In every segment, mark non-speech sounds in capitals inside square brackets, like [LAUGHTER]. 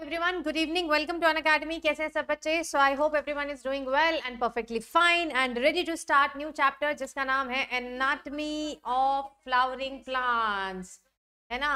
Everyone good evening welcome to unacademy कैसे हैं सब बच्चे so I hope everyone is doing well and perfectly fine and ready to start new chapter जिसका नाम है anatomy of flowering plants है ना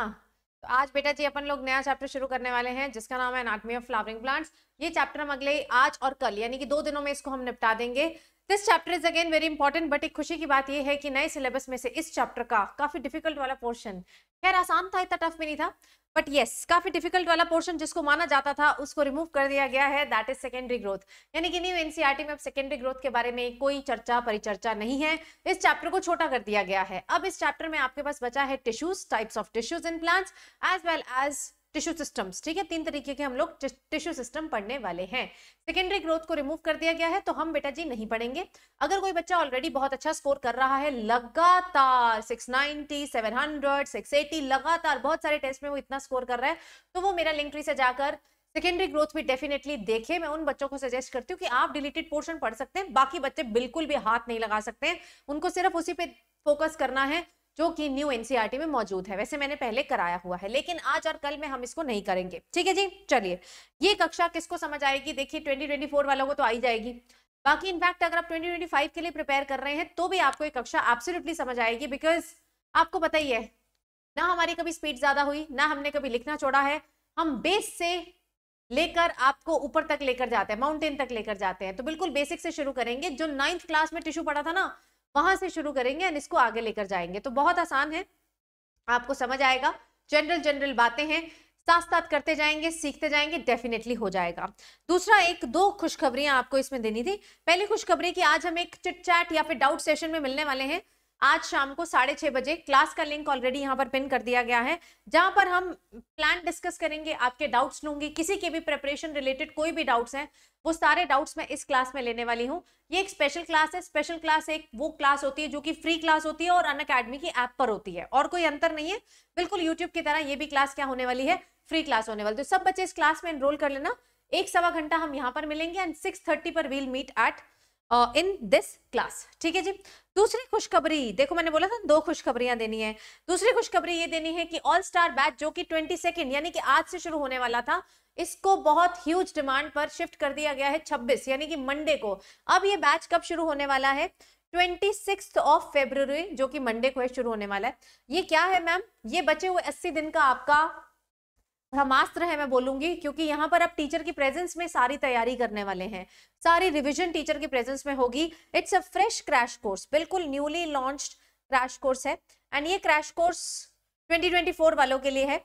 तो आज बेटा जी अपन लोग नया चैप्टर शुरू करने वाले हैं जिसका नाम है एनाटमी ऑफ फ्लावरिंग प्लांट्स ये चैप्टर हम अगले आज और कल यानी कि दो दिनों में इसको हम निपटा देंगे this chapter is again very important but एक खुशी की बात यह है कि नए सिलेबस में से इस चैप्टर का काफी डिफिकल्ट वाला पोर्शन खैर आसान था इतना टफ भी नहीं था बट येस yes, काफी डिफिकल्ट वाला पोर्शन जिसको माना जाता था उसको रिमूव कर दिया गया है दैट इज सेकेंडरी ग्रोथ यानी कि न्यू एनसीईआरटी में अब सेकेंडरी ग्रोथ के बारे में कोई चर्चा परिचर्चा नहीं है इस चैप्टर को छोटा कर दिया गया है अब इस चैप्टर में आपके पास बचा है tissues types of tissues in plants as well as tissue systems ठीक है तीन तरीके के हम लोग टिश्यू सिस्टम पढ़ने वाले हैं सेकेंडरी ग्रोथ को रिमूव कर दिया गया है तो हम बेटा जी नहीं पढ़ेंगे अगर कोई बच्चा ऑलरेडी बहुत अच्छा स्कोर कर रहा है लगातार 690, 700, 680 लगातार बहुत सारे टेस्ट में वो इतना स्कोर कर रहा है तो वो मेरा लिंक से जाकर सेकेंडरी ग्रोथ भी डेफिनेटली देखे मैं उन बच्चों को सजेस्ट करती हूँ कि आप डिलीटेड पोर्शन पढ़ सकते हैं बाकी बच्चे बिल्कुल भी हाथ नहीं लगा सकते हैं उनको सिर्फ उसी पे फोकस करना है जो कि न्यू एनसीईआरटी e में मौजूद है वैसे मैंने पहले कराया हुआ है लेकिन आज और कल में हम इसको नहीं करेंगे ठीक है जी चलिए ये कक्षा किसको समझ आएगी देखिए फोर वालों को तो आई जाएगी बाकी इनफैक्ट अगर आप फाइव के लिए प्रिपेयर कर रहे हैं तो भी आपको ये कक्षा एब्सोल्युटली समझ आएगी बिकॉज आपको पता ही है ना हमारी कभी स्पीड ज्यादा हुई ना हमने कभी लिखना छोड़ा है हम बेस से लेकर आपको ऊपर तक लेकर जाते हैं माउंटेन तक लेकर जाते हैं तो बिल्कुल बेसिक से शुरू करेंगे जो नाइन्थ क्लास में टिश्यू पढ़ा था ना वहां से शुरू करेंगे एंड इसको आगे लेकर जाएंगे तो बहुत आसान है आपको समझ आएगा जनरल जनरल बातें हैं साथ साथ करते जाएंगे सीखते जाएंगे डेफिनेटली हो जाएगा दूसरा एक दो खुशखबरियां आपको इसमें देनी थी पहली खुशखबरी कि आज हम एक चिट चैट या फिर डाउट सेशन में मिलने वाले हैं आज शाम को साढ़े छह बजे क्लास का लिंक ऑलरेडी यहाँ पर पिन कर दिया गया है जहां पर हम प्लान डिस्कस करेंगे आपके डाउट्स लूंगी किसी के भी प्रेपरेशन रिलेटेड कोई भी डाउट्स हैं वो सारे डाउट्स मैं इस क्लास में लेने वाली हूँ ये एक स्पेशल क्लास है स्पेशल क्लास एक वो क्लास होती है जो कि फ्री क्लास होती है और अन अकेडमी की ऐप पर होती है और कोई अंतर नहीं है बिल्कुल यूट्यूब की तरह ये भी क्लास क्या होने वाली है फ्री क्लास होने वाली तो सब बच्चे इस क्लास में एनरोल कर लेना एक सवा घंटा हम यहाँ पर मिलेंगे एंड सिक्स थर्टी पर we'll meet at in this class ठीक है जी दूसरी खुशखबरी देखो मैंने बोला था दो खुशखबरियां देनी है दूसरी खुशखबरी ये देनी है कि ऑल स्टार बैच जो कि ट्वेंटी सेकेंड यानी कि आज से शुरू होने वाला था इसको बहुत ह्यूज डिमांड पर शिफ्ट कर दिया गया है 26 यानी कि मंडे को अब ये बैच कब शुरू होने वाला है ट्वेंटी सिक्स ऑफ फेब्रुवरी जो कि मंडे को है शुरू होने वाला है ये क्या है मैम ये बचे हुए अस्सी दिन का आपका ब्रह्मास्त्र है मैं बोलूंगी क्योंकि यहाँ पर आप टीचर की प्रेजेंस में सारी तैयारी करने वाले हैं सारी रिविजन टीचर की प्रेजेंस में होगी it's a fresh crash course बिल्कुल न्यूली लॉन्च क्रैश कोर्स है एंड ये क्रैश कोर्स 2024 वालों के लिए है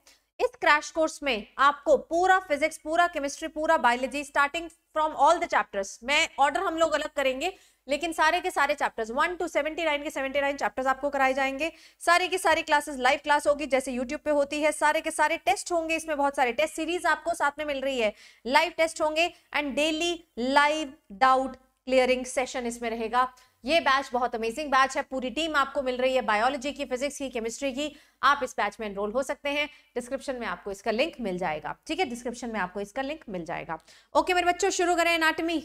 इस क्रैश कोर्स में आपको पूरा फिजिक्स पूरा केमिस्ट्री पूरा biology starting from all the chapters मैं ऑर्डर हम लोग अलग करेंगे लेकिन सारे के सारे chapters one two seventy nine के सेवेंटी नाइन चैप्टर्स आपको कराए जाएंगे सारे के सारे क्लासेस लाइव क्लास होगी जैसे यूट्यूब पे होती है सारे के सारे टेस्ट होंगे इसमें बहुत सारे टेस्ट सीरीज आपको साथ में मिल रही है लाइव टेस्ट होंगे and daily live doubt clearing session इसमें रहेगा ये बैच बहुत अमेजिंग बैच है पूरी टीम आपको मिल रही है बायोलॉजी की फिजिक्स की केमिस्ट्री की आप इस बैच में एनरोल हो सकते हैं डिस्क्रिप्शन में आपको इसका लिंक मिल जाएगा ठीक है डिस्क्रिप्शन में आपको इसका लिंक मिल जाएगा ओके मेरे बच्चों शुरू करें anatomy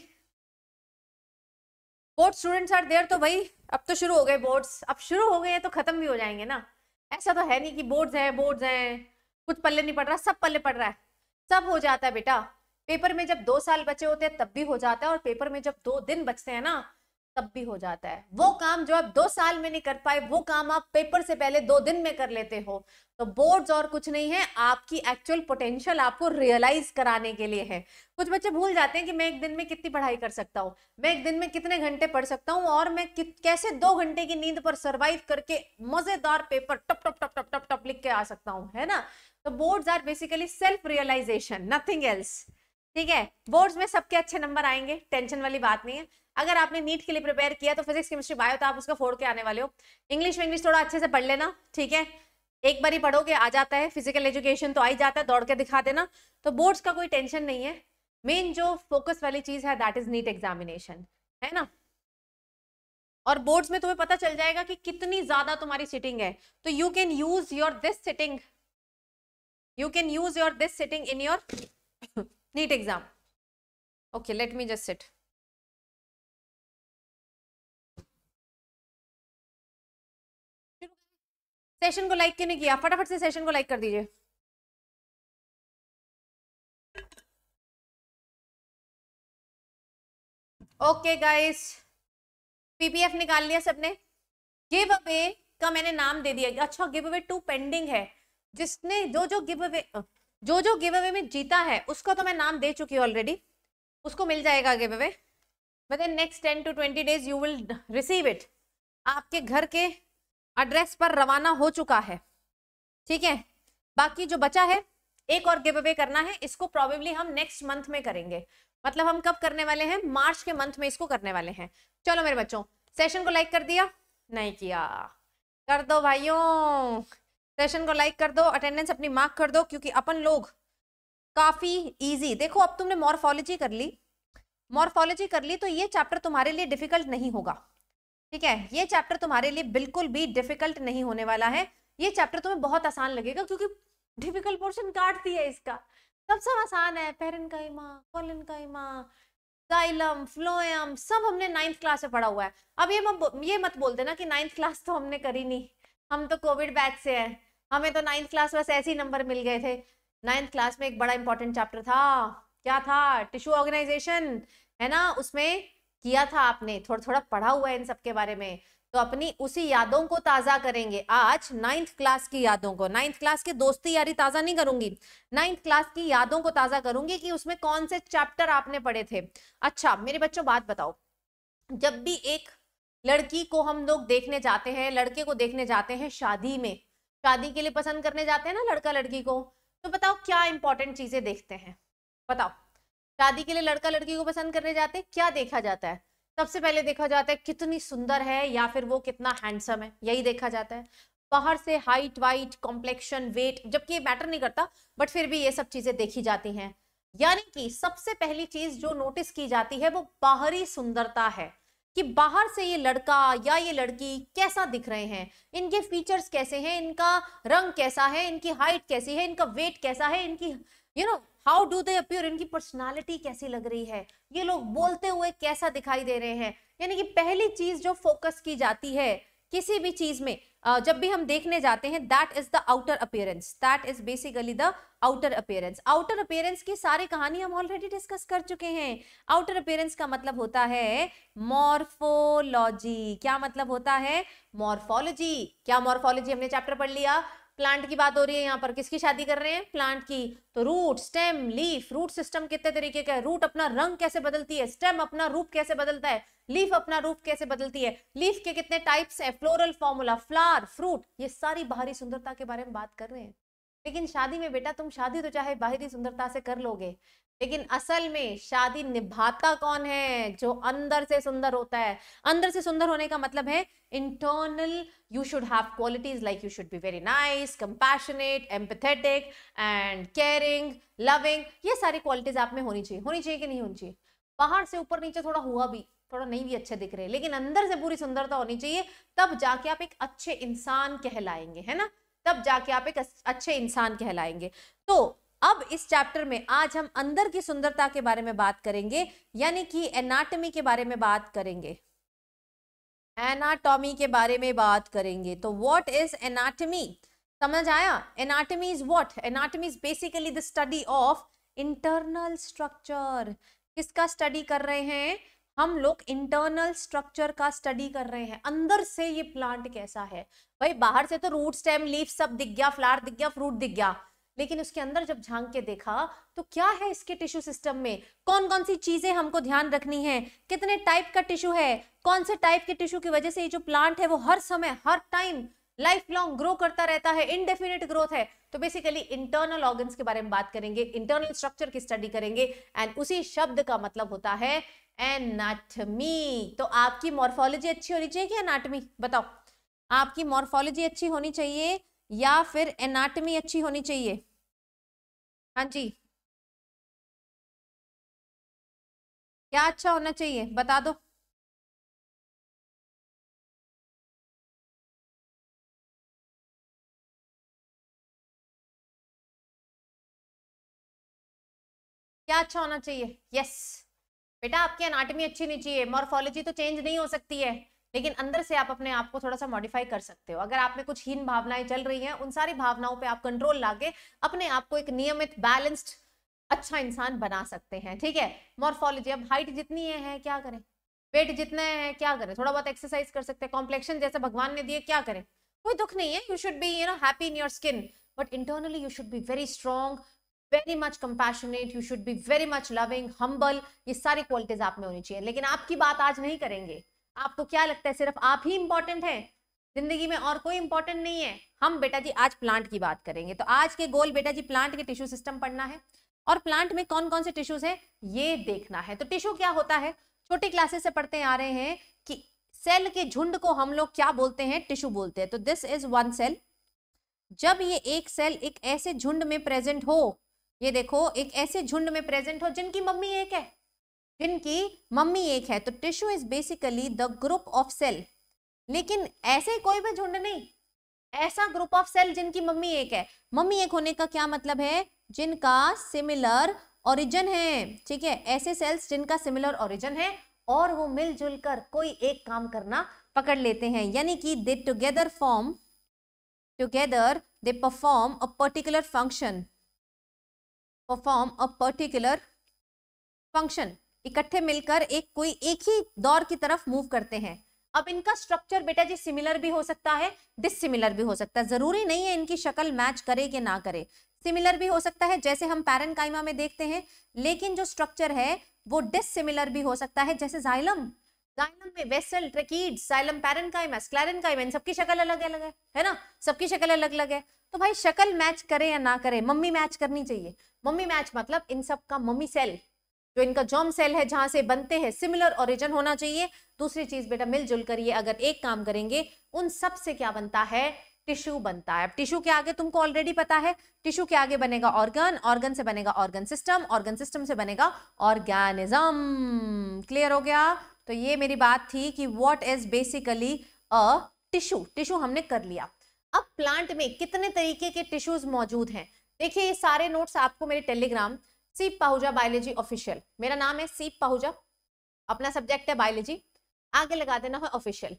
board students are there तो भाई अब तो शुरू हो गए बोर्ड्स अब शुरू हो गए हैं तो खत्म भी हो जाएंगे ना ऐसा तो है नहीं कि बोर्ड्स हैं बोर्ड्स हैं कुछ पल्ले नहीं पड़ रहा सब पल्ले पड़ रहा है सब हो जाता है बेटा पेपर में जब दो साल बचे होते हैं तब भी हो जाता है और पेपर में जब दो दिन बचते हैं ना तब भी हो जाता है वो काम जो आप दो साल में नहीं कर पाए वो काम आप पेपर से पहले दो दिन में कर लेते हो तो बोर्ड्स और कुछ नहीं है आपकी एक्चुअल पोटेंशियल आपको रियलाइज कराने के लिए है कुछ बच्चे भूल जाते हैं कि मैं एक दिन में कितनी पढ़ाई कर सकता हूँ मैं एक दिन में कितने घंटे पढ़ सकता हूँ और मैं कैसे दो घंटे की नींद पर सर्वाइव करके मजेदार पेपर टप टप टप टप टप टप लिख के आ सकता हूँ है ना तो boards are basically self realization nothing else ठीक है बोर्ड्स में सबके अच्छे नंबर आएंगे टेंशन वाली बात नहीं है अगर आपने नीट के लिए प्रिपेयर किया तो फिजिक्स केमिस्ट्री बायो तो आप उसका फोड़ के आने वाले हो इंग्लिश इंग्लिश थोड़ा अच्छे से पढ़ लेना ठीक है एक बार ही पढ़ोगे आ जाता है फिजिकल एजुकेशन तो आ ही जाता है दौड़ के दिखा देना तो बोर्ड्स का कोई टेंशन नहीं है मेन जो फोकस वाली चीज है दैट इज नीट एग्जामिनेशन है ना और बोर्ड्स में तुम्हें पता चल जाएगा कि कितनी ज्यादा तुम्हारी सिटिंग है तो you can use your this sitting you can use your this sitting in your NEET exam okay let me just sit session को लाइक क्यों नहीं किया फटाफट से सेशन को लाइक कर दीजिए ओके गाइस पीपीएफ निकाल लिया सबने गिव अवे का मैंने नाम दे दिया अच्छा गिव अवे टू पेंडिंग है जिसने जो जो गिव अवे जो जो गिव अवे में जीता है उसका तो मैं नाम दे चुकी हूँ ऑलरेडी उसको मिल जाएगा give away within next ten to twenty days you will receive it आपके घर के एड्रेस पर रवाना हो चुका है ठीक है बाकी जो बचा है एक और गिव अवे करना है इसको प्रॉबेबली हम नेक्स्ट मंथ में करेंगे मतलब हम कब करने वाले हैं मार्च के मंथ में इसको करने वाले हैं चलो मेरे बच्चों सेशन को लाइक कर दिया नहीं किया कर दो भाइयों सेशन को लाइक कर दो अटेंडेंस अपनी मार्क कर दो क्योंकि अपन लोग काफी इजी देखो अब तुमने मॉर्फोलॉजी कर ली मॉर्फोलॉजी कर ली तो ये चैप्टर तुम्हारे लिए डिफिकल्ट नहीं होगा ठीक है ये चैप्टर तुम्हारे लिए बिल्कुल भी डिफिकल्ट नहीं होने वाला है ये चैप्टर तुम्हें बहुत आसान लगेगा क्योंकि डिफिकल्ट पोर्शन काट दिया इसका सब सब आसान है पेरन का इमा कॉलन का इमा जाइलम फ्लोएम सब हमने नाइन्थ क्लास में पढ़ा हुआ है अब ये मत ये मत बोल देना कि नाइन्थ क्लास तो हमने करी नहीं हम तो कोविड बैच से हैं हमें तो नाइन्थ क्लास बस ऐसे ही नंबर मिल गए थे नाइन्थ क्लास में एक बड़ा इंपॉर्टेंट चैप्टर था क्या था टिश्यू ऑर्गेनाइजेशन है ना उसमें किया था आपने थोड़ा थोड़ा पढ़ा हुआ है इन सबके बारे में तो अपनी उसी यादों को ताजा करेंगे आज नाइन्थ क्लास की यादों को नाइन्थ क्लास की दोस्ती यारी ताजा नहीं करूंगी नाइन्थ क्लास की यादों को ताजा करूंगी कि उसमें कौन से चैप्टर आपने पढ़े थे अच्छा मेरे बच्चों बात बताओ जब भी एक लड़की को हम लोग देखने जाते हैं लड़के को देखने जाते हैं शादी में शादी के लिए पसंद करने जाते हैं ना लड़का लड़की को तो बताओ क्या इंपॉर्टेंट चीजें देखते हैं बताओ शादी के लिए लड़का लड़की को पसंद करने जाते हैं क्या देखा जाता है सबसे पहले देखा जाता है कितनी सुंदर है या फिर वो कितना हैंडसम है यही देखा जाता है बाहर से हाइट वाइट कॉम्प्लेक्शन वेट जबकि ये मैटर नहीं करता बट फिर भी ये सब चीजें देखी जाती हैं यानी कि सबसे पहली चीज जो नोटिस की जाती है वो बाहरी सुंदरता है कि बाहर से ये लड़का या ये लड़की कैसा दिख रहे हैं इनके फीचर्स कैसे हैं इनका रंग कैसा है इनकी हाइट कैसी है इनका वेट कैसा है इनकी you you know know, how do they appear इनकी पर्सनालिटी कैसी लग रही है ये लोग बोलते हुए कैसा दिखाई दे रहे हैं यानी कि पहली चीज जो फोकस की जाती है किसी भी चीज में जब भी हम देखने जाते हैं that is the outer appearance that is basically the outer appearance outer appearance की सारी कहानी हम ऑलरेडी डिस्कस कर चुके हैं आउटर अपेयरेंस का मतलब होता है मॉर्फोलॉजी क्या मतलब होता है मॉर्फोलॉजी क्या मॉर्फोलॉजी हमने चैप्टर पढ़ लिया प्लांट की बात हो रही है यहाँ पर किसकी शादी कर रहे हैं प्लांट की तो root stem leaf root system कितने तरीके का है रूट अपना रंग कैसे बदलती है स्टेम अपना रूप कैसे बदलता है लीफ अपना रूप कैसे बदलती है लीफ के कितने टाइप्स है फ्लोरल फॉर्मूला फ्लावर फ्रूट ये सारी बाहरी सुंदरता के बारे में बात कर रहे हैं लेकिन शादी में बेटा तुम शादी तो चाहे बाहरी सुंदरता से कर लोगे लेकिन असल में शादी निभाता कौन है जो अंदर से सुंदर होता है अंदर से सुंदर होने का मतलब है internal you should have qualities like you should be very nice compassionate empathetic and caring loving ये सारी क्वालिटीज आप में होनी चाहिए होनी चाहिए कि नहीं होनी चाहिए बाहर से ऊपर नीचे थोड़ा हुआ भी थोड़ा नहीं भी अच्छे दिख रहे लेकिन अंदर से पूरी सुंदरता होनी चाहिए तब जाके आप एक अच्छे इंसान कहलाएंगे है ना तब जाके आप एक अच्छे इंसान कहलाएंगे तो अब इस चैप्टर में आज हम अंदर की सुंदरता के बारे में बात करेंगे यानी कि एनाटमी के बारे में बात करेंगे एनाटॉमी के बारे में बात करेंगे तो व्हाट इज एनाटमी समझ आया anatomy is what anatomy is basically the study of internal structure किसका स्टडी कर रहे हैं हम लोग इंटरनल स्ट्रक्चर का स्टडी कर रहे हैं अंदर से ये प्लांट कैसा है भाई बाहर से तो रूट स्टेम लीफ सब दिख गया फ्लावर दिख गया फ्रूट दिख गया लेकिन उसके अंदर जब झांक के देखा तो क्या है इसके टिश्यू सिस्टम में कौन कौन सी चीजें हमको ध्यान रखनी है कितने टाइप का टिश्यू है कौन से टाइप के टिश्यू की वजह से ये जो प्लांट है वो हर समय हर टाइम लाइफ लॉन्ग ग्रो करता रहता है इनडेफिनेट ग्रोथ है तो बेसिकली इंटरनल ऑर्गन्स के बारे में बात करेंगे इंटरनल स्ट्रक्चर की स्टडी करेंगे एंड उसी शब्द का मतलब होता है एनाटमी तो आपकी मॉर्फोलॉजी अच्छी होनी चाहिए कि एनाटमी बताओ आपकी मॉर्फोलॉजी अच्छी होनी चाहिए या फिर एनाटमी अच्छी होनी चाहिए हाँ जी क्या अच्छा होना चाहिए बता दो क्या अच्छा होना चाहिए यस बेटा आपकी एनाटमी अच्छी नहीं चाहिए मॉर्फोलॉजी तो चेंज नहीं हो सकती है लेकिन अंदर से आप अपने आप को थोड़ा सा मॉडिफाई कर सकते हो अगर आप में कुछ हीन भावनाएं चल रही हैं उन सारी भावनाओं पे आप कंट्रोल लाके अपने आप को एक नियमित बैलेंस्ड अच्छा इंसान बना सकते हैं ठीक है मॉर्फोलॉजी अब हाइट जितनी है क्या करें वेट जितने हैं क्या करें थोड़ा बहुत एक्सरसाइज कर सकते हैं कॉम्प्लेक्शन जैसे भगवान ने दिए क्या करें कोई दुख नहीं है you should be you know happy in your skin but internally you should be very strong very much compassionate you should be very much loving humble ये सारी क्वालिटीज आप में होनी चाहिए लेकिन आपकी बात आज नहीं करेंगे आपको क्या लगता है सिर्फ आप ही इम्पोर्टेंट हैं जिंदगी में और कोई इंपॉर्टेंट नहीं है हम बेटा जी आज प्लांट की बात करेंगे तो आज के गोल बेटा जी प्लांट के टिश्यू सिस्टम पढ़ना है और प्लांट में कौन कौन से टिश्यूज हैं ये देखना है तो टिश्यू क्या होता है छोटी क्लासेस से पढ़ते आ रहे हैं कि सेल के झुंड को हम लोग क्या बोलते हैं टिश्यू बोलते हैं तो दिस इज वन सेल जब ये एक सेल एक ऐसे झुंड में प्रेजेंट हो ये देखो एक ऐसे झुंड में प्रेजेंट हो जिनकी मम्मी एक है जिनकी मम्मी एक है तो tissue is basically the group of cell लेकिन ऐसे कोई भी झुंड नहीं ऐसा ग्रुप ऑफ सेल जिनकी मम्मी एक है मम्मी एक होने का क्या मतलब है जिनका सिमिलर ओरिजिन है ठीक है ऐसे सेल्स जिनका सिमिलर ओरिजिन है और वो मिलजुल कर कोई एक काम करना पकड़ लेते हैं यानी कि they together form together they perform a particular function perform a particular function इकट्ठे मिलकर एक कोई एक ही दौर की तरफ मूव करते हैं अब इनका स्ट्रक्चर बेटा जी सिमिलर भी हो सकता है डिसिमिलर भी हो सकता है जरूरी नहीं है इनकी शक्ल मैच करे कि ना करे सिमिलर भी हो सकता है जैसे हम पैरन कायमा में देखते हैं लेकिन जो स्ट्रक्चर है वो डिसिमिलर भी हो सकता है जैसे जाइलम जाइलम में vessel tracheid xylem parenchyma sclerenchyma सबकी शक्ल अलग अलग है है ना सबकी शक्ल अलग अलग है तो भाई शक्ल मैच करे या ना करे मम्मी मैच करनी चाहिए मम्मी मैच मतलब इन सब का मम्मी सेल जो इनका जॉम सेल है जहां से बनते हैं सिमिलर ओरिजिन होना चाहिए दूसरी चीज बेटा मिलजुल कर ये अगर एक काम करेंगे उन सब से क्या बनता है टिश्यू बनता है अब टिश्यू के आगे तुमको ऑलरेडी पता है टिश्यू के आगे बनेगा ऑर्गन ऑर्गन से बनेगा ऑर्गन सिस्टम ऑर्गन सिस्टम से बनेगा ऑर्गेनिज्म क्लियर हो गया तो ये मेरी बात थी कि what is basically a tissue tissue हमने कर लिया अब प्लांट में कितने तरीके के टिश्यूज मौजूद हैं देखिए ये सारे नोट्स आपको मेरे टेलीग्राम सीप पाहुजा बायोलॉजी ऑफिशियल मेरा नाम है सीप पाहुजा अपना सब्जेक्ट है बायोलॉजी आगे लगा देना है ऑफिशियल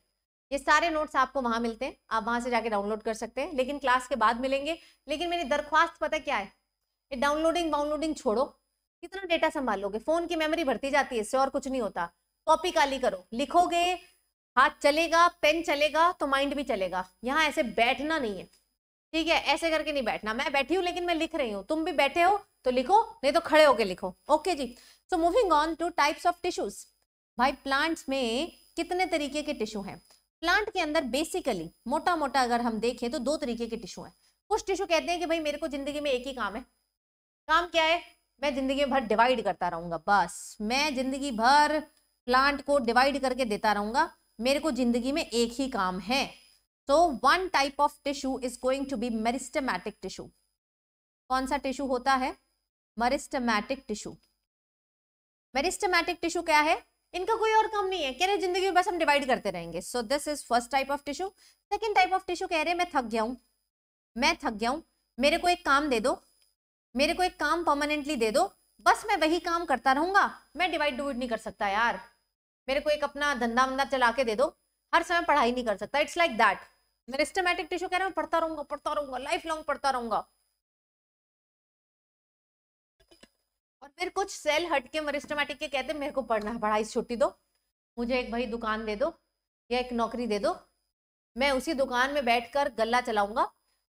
ये सारे नोट्स आपको वहां मिलते हैं आप वहां से जाके डाउनलोड कर सकते हैं लेकिन क्लास के बाद मिलेंगे लेकिन मेरी दरख्वास्त पता क्या है ये डाउनलोडिंग वाउनलोडिंग छोड़ो कितना डेटा संभालोगे फोन की मेमोरी भरती जाती है इससे और कुछ नहीं होता कॉपी काली करो लिखोगे हाथ चलेगा पेन चलेगा तो माइंड भी चलेगा यहाँ ऐसे बैठना नहीं है ठीक है ऐसे करके नहीं बैठना मैं बैठी हूँ लेकिन मैं लिख रही हूँ तुम भी बैठे हो तो लिखो नहीं तो खड़े होके लिखो ओके जी so moving on to types of tissues भाई प्लांट्स में कितने तरीके के टिश्यू हैं प्लांट के अंदर बेसिकली मोटा मोटा अगर हम देखें तो दो तरीके के टिश्यू हैं कुछ टिश्यू कहते हैं कि भाई मेरे को जिंदगी में एक ही काम है काम क्या है मैं जिंदगी भर डिवाइड करता रहूंगा बस मैं जिंदगी भर प्लांट को डिवाइड करके देता रहूंगा मेरे को जिंदगी में एक ही काम है so one type of tissue is going to be meristematic tissue कौन सा टिश्यू होता है मेरिस्टमैटिक टिश्यू मेरिस्टमैटिक टिश्यू क्या है इनका कोई और काम नहीं है कह रहे जिंदगी में बस हम डिवाइड करते रहेंगे so this is first type of tissue second type of tissue कह रहे मैं थक गया हूँ मैं थक गया हूँ मेरे को एक काम दे दो मेरे को एक काम परमानेंटली दे दो बस मैं वही काम करता रहूंगा मैं डिवाइड डिवाइड नहीं कर सकता यार मेरे को एक अपना धंधा वंदा चला के दे दो हर समय पढ़ाई नहीं कर सकता it's like that meristematic tissue कह रहा हूँ पढ़ता रहूंगा पढ़ता रहूंगा लाइफ लॉन्ग पढ़ता रहूंगा और फिर कुछ सेल हटके मेरिस्टमैटिक के कहते मेरे को पढ़ना है पढ़ाई छुट्टी दो मुझे एक भाई दुकान दे दो या एक नौकरी दे दो मैं उसी दुकान में बैठकर गला चलाऊंगा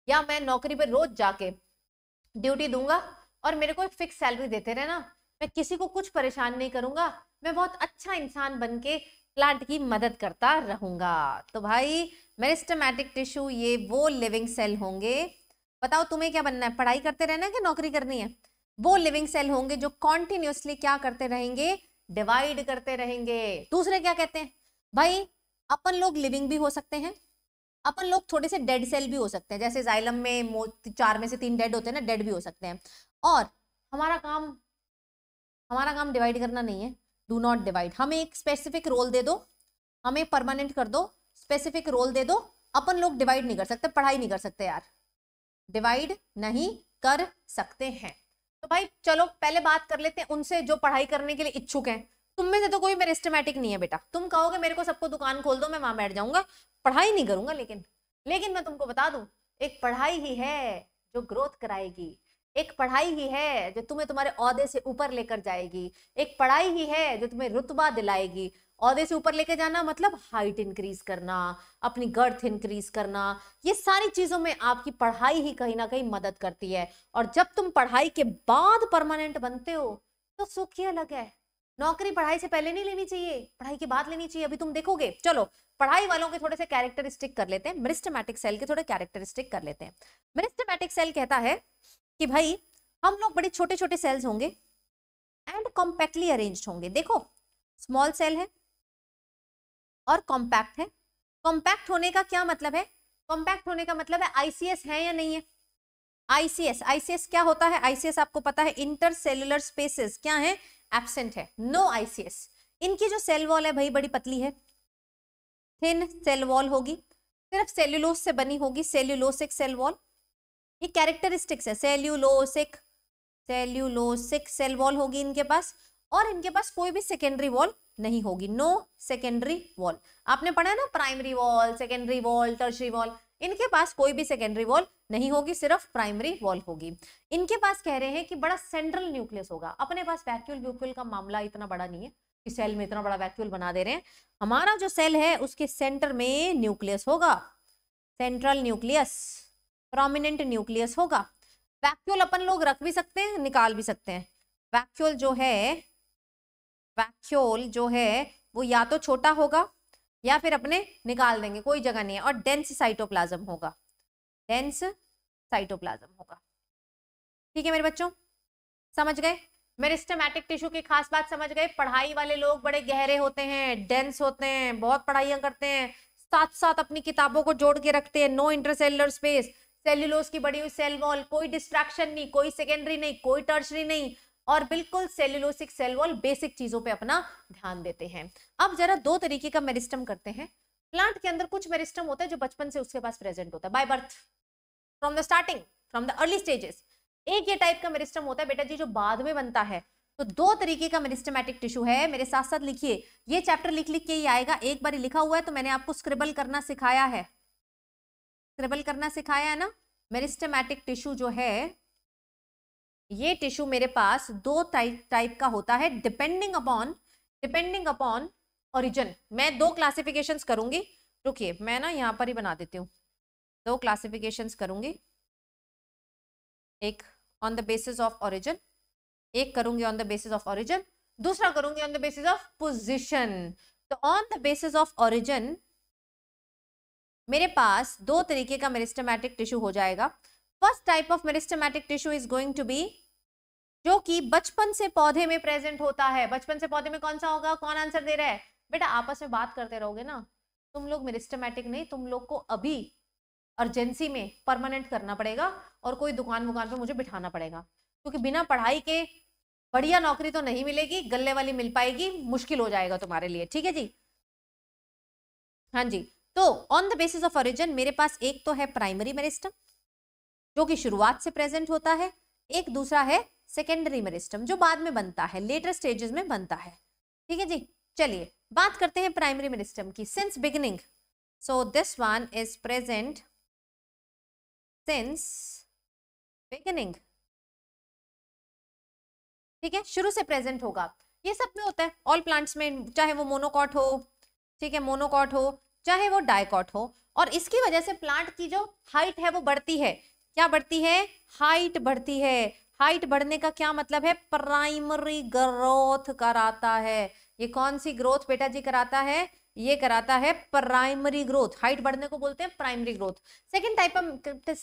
या मैं नौकरी पर रोज जाके ड्यूटी दूंगा और मेरे को एक फिक्स सैलरी देते रहे ना मैं किसी को कुछ परेशान नहीं करूंगा मैं बहुत अच्छा इंसान बन के प्लांट की मदद करता रहूंगा तो भाई मेरिस्टमैटिक टिश्यू ये वो लिविंग सेल होंगे बताओ तुम्हें क्या बनना है पढ़ाई करते रहना है कि नौकरी करनी है वो लिविंग सेल होंगे जो कॉन्टिन्यूसली क्या करते रहेंगे डिवाइड करते रहेंगे दूसरे क्या कहते हैं भाई अपन लोग लिविंग भी हो सकते हैं अपन लोग थोड़े से डेड सेल भी हो सकते हैं जैसे जाइलम में चार में से तीन डेड होते हैं ना डेड भी हो सकते हैं और हमारा काम हमारा काम डिवाइड करना नहीं है डू नॉट डिवाइड हमें एक स्पेसिफिक रोल दे दो हमें परमानेंट कर दो स्पेसिफिक रोल दे दो अपन लोग डिवाइड नहीं कर सकते पढ़ाई नहीं कर सकते यार डिवाइड नहीं कर सकते हैं तो भाई चलो पहले बात कर लेते हैं उनसे जो पढ़ाई करने के लिए इच्छुक हैं तुम में से तो कोई मेरे सिस्टमेटिक नहीं है बेटा तुम कहोगे मेरे को सबको दुकान खोल दो मैं वहां बैठ जाऊंगा पढ़ाई नहीं करूंगा लेकिन लेकिन मैं तुमको बता दूं एक पढ़ाई ही है जो ग्रोथ कराएगी एक पढ़ाई ही है जो तुम्हें तुम्हारे औहदे से ऊपर लेकर जाएगी एक पढ़ाई ही है जो तुम्हें रुतबा दिलाएगी औहदे से ऊपर लेके जाना मतलब हाइट इंक्रीज करना अपनी गर्थ इंक्रीज करना ये सारी चीजों में आपकी पढ़ाई ही कहीं ना कहीं मदद करती है और जब तुम पढ़ाई के बाद परमानेंट बनते हो तो सुख ही अलग है नौकरी पढ़ाई से पहले नहीं लेनी चाहिए पढ़ाई के बाद लेनी चाहिए अभी तुम देखोगे चलो पढ़ाई वालों के थोड़े से कैरेक्टरिस्टिक कर लेते हैं मिरिस्टमैटिक सेल के थोड़े कैरेक्टरिस्टिक कर लेते हैं मिरिस्टमैटिक सेल कहता है कि भाई हम लोग बड़े छोटे छोटे सेल्स होंगे एंड कॉम्पैक्टली अरेंज होंगे देखो स्मॉल सेल है और कॉम्पैक्ट है कॉम्पैक्ट होने का क्या मतलब है कॉम्पैक्ट होने का मतलब है आईसीएस है या नहीं है आईसीएस आईसीएस क्या होता है आईसीएस आपको पता है इंटर सेलुलर स्पेसेस क्या है एबसेंट है नो आईसीएस इनकी जो सेल वॉल है भाई बड़ी पतली है थिन सेल वॉल होगी सिर्फ सेल्यूलोस से बनी होगी सेल्यूलोसिक सेल वॉल ये कैरेक्टरिस्टिक्स है सेल्यूलोसिक सेल्यूलोसिक सेल वॉल होगी इनके पास और इनके पास कोई भी सेकेंडरी वॉल नहीं होगी नो सेकेंडरी वॉल आपने पढ़ा ना primary wall secondary wall tertiary wall इनके पास कोई भी सेकेंडरी वॉल नहीं होगी सिर्फ प्राइमरी वॉल होगी इनके पास कह रहे हैं कि बड़ा सेंट्रल न्यूक्लियस होगा अपने पास वैक्यूल व्यूक्यूल का मामला इतना बड़ा नहीं है कि सेल में इतना बड़ा वैक्यूल बना दे रहे हैं हमारा जो सेल है उसके सेंटर में न्यूक्लियस होगा सेंट्रल न्यूक्लियस प्रोमिनेंट न्यूक्लियस होगा वैक्यूल अपन लोग रख भी सकते हैं निकाल भी सकते हैं वैक्यूल जो है वैक्यूल जो है वो या तो छोटा होगा या फिर अपने निकाल देंगे कोई जगह नहीं है और डेंस साइटोप्लाज्म होगा डेंस साइटोप्लाज्म होगा ठीक है मेरे बच्चों समझ गए मेरिस्टमैटिक टिश्यू की खास बात समझ गए पढ़ाई वाले लोग बड़े गहरे होते हैं डेंस होते हैं बहुत पढ़ाइयाँ करते हैं साथ साथ अपनी किताबों को जोड़ के रखते हैं नो इंटरसेलर स्पेस सेल्यूलोज की बड़ी हुई सेल वॉल कोई डिस्ट्रैक्शन नहीं कोई सेकेंडरी नहीं कोई टर्सरी नहीं और बिल्कुल सेल्यूलोसिक सेल वॉल बेसिक चीजों पे अपना ध्यान देते हैं अब जरा दो तरीके का मेरिस्टम करते हैं प्लांट के अंदर कुछ मेरिस्टम होता है जो बचपन से उसके पास प्रेजेंट होता है by birth from the starting from the early stages एक ये टाइप का मेरिस्टम होता है बेटा जी जो बाद में बनता है तो दो तरीके का मेरिस्टमेटिक टिश्यू है मेरे साथ साथ लिखिए ये चैप्टर लिख लिख के ही आएगा एक बार लिखा हुआ है तो मैंने आपको स्क्रिबल करना सिखाया है स्क्रिबल करना सिखाया है ना मेरिस्टमैटिक टिश्यू जो है ये टिश्यू मेरे पास दो टाइप टाइप का होता है depending upon depending upon origin मैं दो क्लासिफिकेशंस करूंगी रुकिए मैं ना यहाँ पर ही बना देती हूँ दो क्लासिफिकेशंस करूंगी एक on the basis of origin एक करूंगी on the basis of origin दूसरा करूंगी on the basis of position तो on the basis of origin मेरे पास दो तरीके का मेरिस्टमैटिक टिश्यू हो जाएगा first type of meristematic tissue is going to be जो कि बचपन से पौधे में प्रेजेंट होता है बचपन से पौधे में कौन सा होगा कौन आंसर दे रहा है बेटा आपस में बात करते रहोगे ना तुम लोग मेरिस्टमैटिक नहीं तुम लोग को अभी अर्जेंसी में परमानेंट करना पड़ेगा और कोई दुकान वुकान पर मुझे बिठाना पड़ेगा क्योंकि बिना पढ़ाई के बढ़िया नौकरी तो नहीं मिलेगी गले वाली मिल पाएगी मुश्किल हो जाएगा तुम्हारे लिए ठीक है जी हाँ जी तो on the basis of origin मेरे पास एक तो है प्राइमरी मेरिस्टम जो कि शुरुआत से प्रेजेंट होता है एक दूसरा है सेकेंडरी मेरिस्टम जो बाद में बनता है लेटर स्टेजेस में बनता है ठीक है जी चलिए बात करते हैं प्राइमरी मेरिस्टम की since beginning so this one is present since beginning ठीक है शुरू से प्रेजेंट होगा ये सब में होता है ऑल प्लांट्स में चाहे वो मोनोकॉट हो ठीक है मोनोकॉट हो चाहे वो डायकॉट हो और इसकी वजह से प्लांट की जो हाइट है वो बढ़ती है क्या बढ़ती है हाइट बढ़ती है हाइट बढ़ने का क्या मतलब है प्राइमरी ग्रोथ कराता है ये कौन सी ग्रोथ बेटा जी कराता है ये कराता है प्राइमरी ग्रोथ हाइट बढ़ने को बोलते हैं प्राइमरी ग्रोथ सेकेंड टाइप का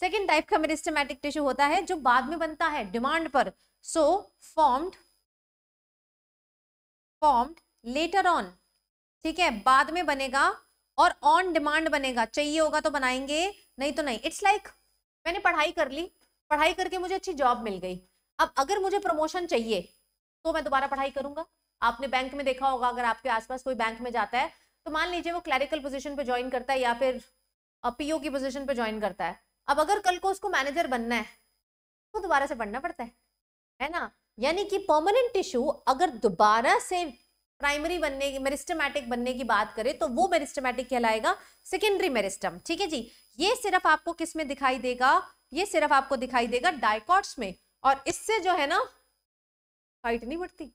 सेकेंड टाइप का मेरिस्टमेटिक टिश्यू होता है जो बाद में बनता है डिमांड पर so formed formed later on ठीक है बाद में बनेगा और ऑन डिमांड बनेगा चाहिए होगा तो बनाएंगे नहीं तो नहीं इट्स लाइक like, मैंने पढ़ाई कर ली पढ़ाई करके मुझे अच्छी जॉब मिल गई अब अगर मुझे प्रमोशन चाहिए तो मैं दोबारा पढ़ाई करूंगा आपने बैंक में देखा होगा अगर आपके आसपास कोई बैंक में जाता है तो मान लीजिए वो क्लैरिकल पोजिशन पे ज्वाइन करता है या फिर पीओ की पोजिशन पे ज्वाइन करता है अब अगर कल को उसको मैनेजर बनना है तो दोबारा से पढ़ना पड़ता है है ना यानी कि परमानेंट इशू अगर दोबारा से प्राइमरी बनने की मेरिस्टमैटिक बनने की बात करें तो वो मेरिस्टमैटिक कहलाएगा सेकेंडरी मेरिस्टम ठीक है जी ये सिर्फ आपको किस में दिखाई देगा ये सिर्फ आपको दिखाई देगा डायकॉट्स में और इससे जो है ना हाइट नहीं बढ़ती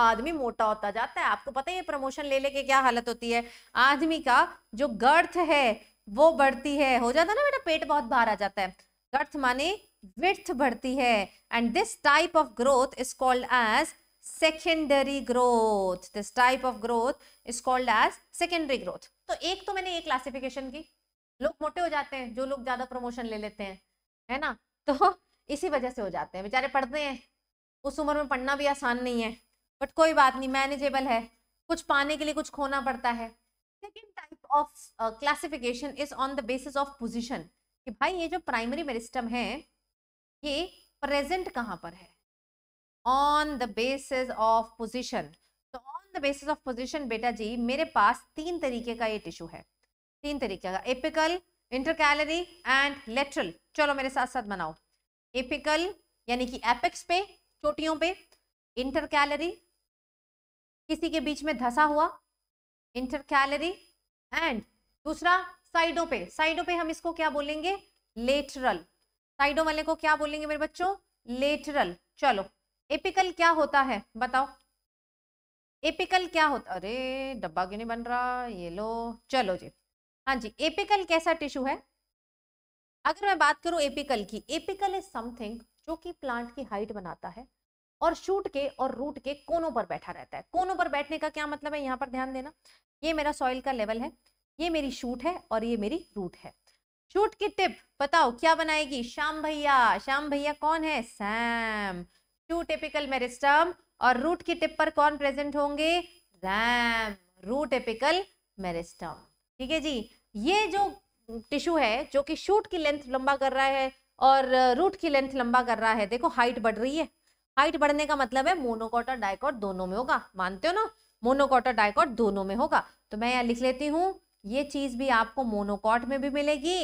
आदमी मोटा होता जाता है आपको पता है प्रमोशन ले लेके क्या हालत होती है आदमी का जो गर्थ है वो बढ़ती है हो जाता है ना बेटा पेट बहुत बाहर आ जाता है गर्थ माने विर्थ बढ़ती है and this type of growth is called as secondary growth this type of growth is called as secondary growth तो एक तो मैंने ये classification की लोग मोटे हो जाते हैं जो लोग ज्यादा प्रमोशन ले लेते हैं है ना तो [LAUGHS] इसी वजह से हो जाते हैं बेचारे पढ़ते हैं उस उम्र में पढ़ना भी आसान नहीं है बट कोई बात नहीं मैनेजेबल है कुछ पाने के लिए कुछ खोना पड़ता है second type of classification is on the basis of position कि भाई ये जो प्राइमरी मेरिस्टम है ये प्रेजेंट कहाँ पर है on the basis of position तो on the basis of position बेटा जी मेरे पास तीन तरीके का ये टिश्यू है तीन तरीके का एपिकल इंटरकैलरी एंड लेटरल चलो मेरे साथ साथ बनाओ एपिकल यानी कि एपेक्स पे चोटियों पे इंटरकैलरी किसी के बीच में धसा हुआ इंटरकैलरी एंड दूसरा साइडों पे साइडों पे हम इसको क्या बोलेंगे लेटरल साइडों वाले को क्या बोलेंगे मेरे बच्चों लेटरल चलो एपिकल क्या होता है बताओ एपिकल क्या होता अरे डब्बा क्यों नहीं बन रहा ये लो चलो जी हाँ जी एपिकल कैसा टिश्यू है अगर मैं बात करूं एपिकल की एपिकल इज समथिंग जो कि प्लांट की हाइट बनाता है और शूट के और रूट के कोनों पर बैठा रहता है कोनों पर बैठने का क्या मतलब है यहाँ पर ध्यान देना ये मेरा सॉइल का लेवल है ये मेरी शूट है और ये मेरी रूट है शूट की टिप बताओ क्या बनाएगी श्याम भैया श्याम भैया कौन है सैम टू टिपिकल मेरिस्टम और रूट की टिप पर कौन प्रेजेंट होंगे रैम रूट एपिकल मेरिस्टम ठीक है जी ये जो टिश्यू है जो कि शूट की लेंथ लंबा कर रहा है और रूट uh, की लेंथ लंबा कर रहा है देखो हाइट बढ़ रही है हाइट बढ़ने का मतलब है मोनोकॉट और डायकॉट दोनों में होगा मानते हो ना मोनोकॉट और डायकॉट दोनों में होगा तो मैं यहाँ लिख लेती हूँ ये चीज भी आपको मोनोकॉट में भी मिलेगी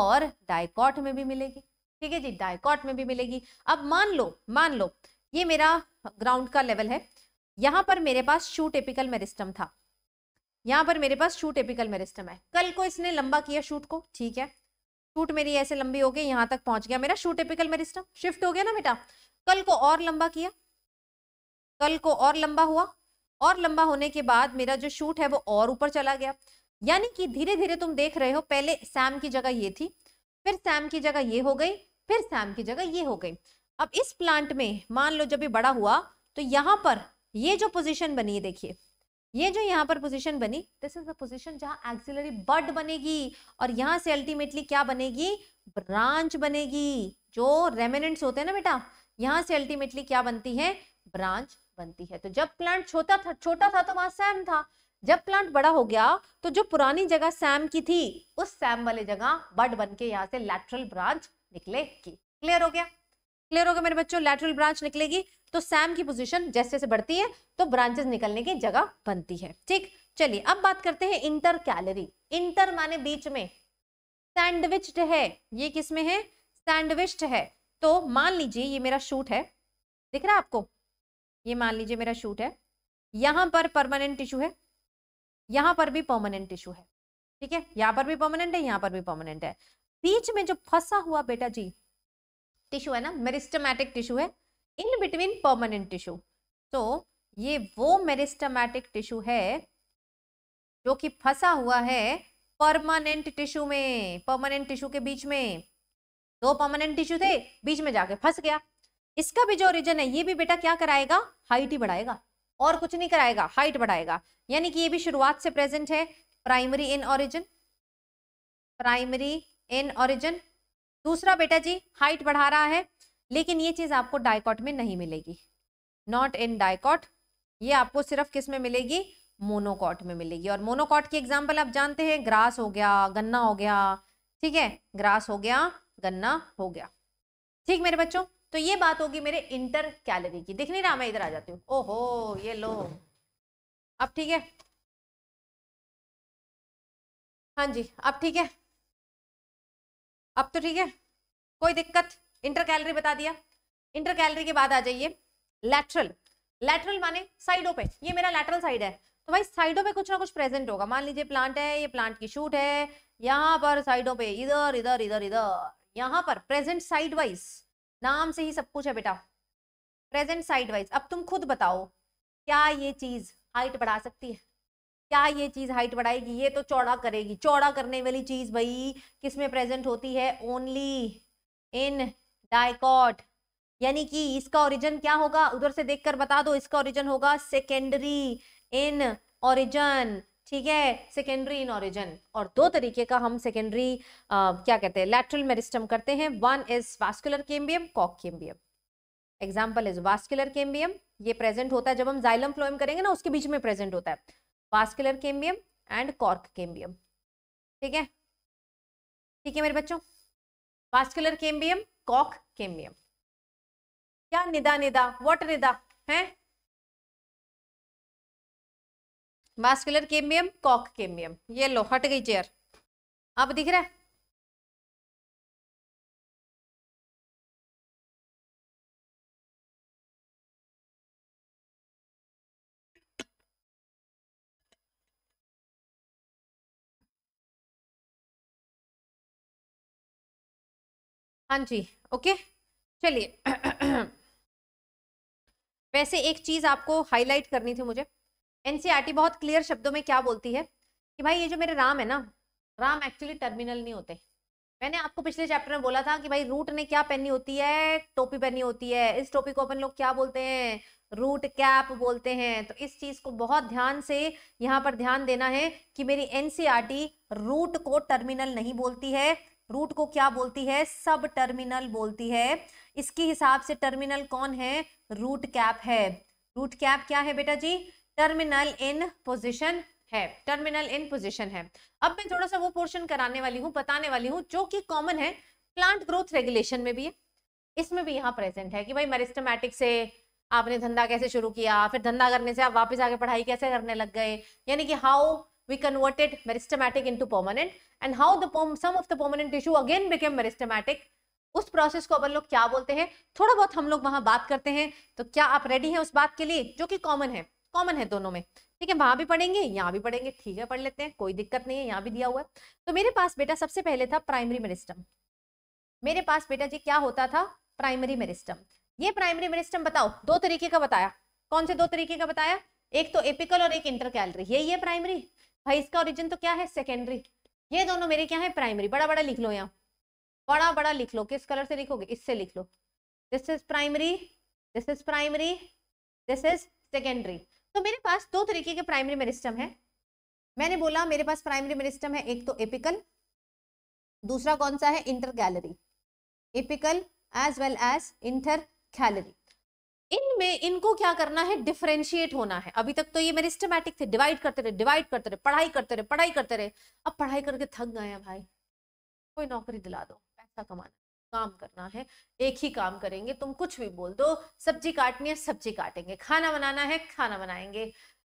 और डायकॉट में भी मिलेगी ठीक है जी डायकॉट में भी मिलेगी अब मान लो मान लो ये मेरा ग्राउंड का लेवल है यहाँ पर मेरे पास शू टेपिकल मेरिस्टम था यहाँ पर मेरे पास शू टेपिकल मेरिस्टम है कल को इसने लंबा किया शूट को ठीक है शूट मेरी ऐसे लंबी हो गई यहाँ तक पहुंच गया मेरा शू टेपिकल मेरिस्टम शिफ्ट हो गया ना बेटा कल को और लंबा किया कल को और लंबा हुआ और लंबा होने के बाद मेरा जो शूट है वो और ऊपर चला गया यानी कि धीरे धीरे तुम देख रहे हो पहले सैम की जगह ये थी फिर सैम की जगह ये हो गई फिर सैम की जगह ये हो गई अब इस प्लांट में मान लो जब ये बड़ा हुआ तो यहाँ पर ये जो पोजीशन बनी है देखिए ये जो यहाँ पर पोजीशन बनी दिस इज द पोजीशन जहाँ एक्सिलरी बड बनेगी और यहाँ से अल्टीमेटली क्या बनेगी ब्रांच बनेगी जो रेमिनेंट्स होते हैं ना बेटा यहाँ से अल्टीमेटली क्या बनती है ब्रांच बनती है तो जब प्लांट छोटा था छोटा था तो वहां सैम था जब प्लांट बड़ा हो गया तो जो पुरानी जगह सैम की थी उस सैम वाले जगह बड बन के यहाँ से लैटरल ब्रांच निकलेगी क्लियर हो गया क्लियर हो गया मेरे बच्चों लैटरल ब्रांच निकलेगी तो सैम की पोजीशन जैसे जैसे बढ़ती है तो ब्रांचेस निकलने की जगह बनती है ठीक चलिए अब बात करते हैं इंटर कैलरी इंटर माने बीच में सैंडविच है ये किस में है सैंडविच है तो मान लीजिए ये मेरा शूट है दिख रहा है आपको ये मान लीजिए मेरा शूट है यहाँ पर परमानेंट टिश्यू है यहाँ पर भी परमानेंट टिश्यू है ठीक है यहाँ पर भी परमानेंट है यहाँ पर भी परमानेंट है बीच में जो फंसा हुआ बेटा जी टिश्यू है ना मेरिस्टमैटिक टिश्यू है इन बिटवीन परमानेंट टिश्यू तो ये वो मेरिस्टमैटिक टिश्यू है जो कि फंसा हुआ है परमानेंट टिश्यू में परमानेंट टिश्यू के बीच में दो परमानेंट टिश्यू थे बीच में जाके फंस गया इसका भी जो ओरिजन है ये भी बेटा क्या कराएगा हाइट ही बढ़ाएगा और कुछ नहीं कराएगा हाइट बढ़ाएगा यानी कि ये भी शुरुआत से प्रेजेंट है primary in origin primary in origin दूसरा बेटा जी हाइट बढ़ा रहा है लेकिन ये चीज़ आपको डायकॉट में नहीं मिलेगी नॉट इन डायकॉट ये आपको सिर्फ किस में मिलेगी मोनोकॉट में मिलेगी और मोनोकॉट की एग्जाम्पल आप जानते हैं ग्रास हो गया गन्ना हो गया ठीक है ग्रास हो गया गन्ना हो गया ठीक मेरे बच्चों तो ये बात होगी मेरे इंटर कैलरी की दिख नहीं रहा मैं इधर आ जाती हूँ ओहो ये लो अब ठीक है हाँ जी अब ठीक है अब तो ठीक है कोई दिक्कत इंटर कैलरी बता दिया इंटर कैलरी के बाद आ जाइए लेटरल लेटरल माने साइडों पे ये मेरा लेटरल साइड है तो भाई साइडों पे कुछ ना कुछ प्रेजेंट होगा मान लीजिए प्लांट है ये प्लांट की शूट है यहाँ पर साइडों पे इधर इधर इधर इधर यहाँ पर प्रेजेंट साइड वाइज नाम से ही सब कुछ है बेटा प्रेजेंट साइड वाइज अब तुम खुद बताओ क्या ये चीज हाइट बढ़ा सकती है क्या ये चीज हाइट बढ़ाएगी ये तो चौड़ा करेगी चौड़ा करने वाली चीज भाई किसमें प्रेजेंट होती है ओनली इन डायकॉट यानी कि इसका ओरिजिन क्या होगा उधर से देखकर बता दो इसका ओरिजिन होगा सेकेंडरी इन ओरिजिन ठीक है सेकेंडरी इन ऑरिजन और दो तरीके का हम सेकेंडरी क्या कहते हैं लैटरल मेरिस्टम करते हैं वन इज वास्कुलर केम्बियम कॉक cambium example is vascular cambium ये प्रेजेंट होता है जब हम जाइलम फ्लोएम करेंगे ना उसके बीच में प्रेजेंट होता है vascular cambium and cork cambium ठीक है ठीक है मेरे बच्चों वास्कुलर केम्बियम कॉक केम्बियम क्या निदा निदा वॉट निदा है वास्कुलर केम्बियम कॉक केम्बियम ये लो हट गई चेयर अब दिख रहा है हाँ जी ओके चलिए वैसे एक चीज़ आपको हाईलाइट करनी थी मुझे एनसीईआरटी बहुत क्लियर शब्दों में क्या बोलती है कि भाई ये जो मेरे राम है ना राम एक्चुअली टर्मिनल नहीं होते मैंने आपको पिछले चैप्टर में बोला था कि भाई रूट ने क्या पहननी होती है टोपी पहननी होती है इस टोपी को अपन लोग क्या बोलते हैं रूट कैप बोलते हैं तो इस चीज को बहुत ध्यान से यहाँ पर ध्यान देना है कि मेरी एनसीआरटी रूट को टर्मिनल नहीं बोलती है रूट को क्या बोलती है सब टर्मिनल बोलती है इसके हिसाब से टर्मिनल कौन है रूट कैप है रूट कैप क्या है बेटा जी टर्मिनल इन पोजिशन है टर्मिनल इन पोजिशन है अब मैं थोड़ा सा वो पोर्शन कराने वाली हूँ बताने वाली हूँ जो कि कॉमन है प्लांट ग्रोथ रेगुलेशन में भी है इसमें भी यहाँ प्रेजेंट है कि भाई मेरिस्टमैटिक से आपने धंधा कैसे शुरू किया फिर धंधा करने से आप वापस आके पढ़ाई कैसे करने लग गए यानी कि how we converted meristematic into permanent and how the some of the permanent tissue again became meristematic उस प्रोसेस को अपन लोग क्या बोलते हैं थोड़ा बहुत हम लोग वहां बात करते हैं तो क्या आप रेडी हैं उस बात के लिए जो कि कॉमन है कॉमन है दोनों में ठीक है वहां भी पढ़ेंगे यहाँ भी पढ़ेंगे ठीक है पढ़ लेते हैं कोई दिक्कत नहीं है यहाँ भी दिया हुआ है तो मेरे पास बेटा सबसे पहले था प्राइमरी मेरिस्टम मेरे पास बेटा जी क्या होता था प्राइमरी मेरिस्टम ये प्राइमरी मेरिस्टम बताओ दो तरीके का बताया कौन से दो तरीके का बताया एक तो एपिकल और एक इंटर कैलरी है ये प्राइमरी भाई इसका ओरिजिन तो क्या है सेकेंडरी ये दोनों मेरे क्या है प्राइमरी बड़ा बड़ा लिख लो यहाँ बड़ा बड़ा लिख लो किस कलर से लिखोगे इससे लिख लो this is primary this is primary this is secondary तो मेरे पास दो तरीके के प्राइमरी मेरिस्टम है मैंने बोला मेरे पास प्राइमरी मेरिस्टम है एक तो एपिकल दूसरा कौन सा है intercalary apical as well as intercalary इनमें इनको क्या करना है डिफ्रेंशिएट होना है अभी तक तो ये मेरे स्टेमेटिक थे डिवाइड करते रहे डिवाइड करते रहे पढ़ाई करते रहे पढ़ाई करते रहे अब पढ़ाई करके थक गए हैं भाई कोई नौकरी दिला दो पैसा कमाना काम करना है एक ही काम करेंगे तुम कुछ भी बोल दो सब्जी काटनी है सब्जी काटेंगे खाना बनाना है खाना बनाएंगे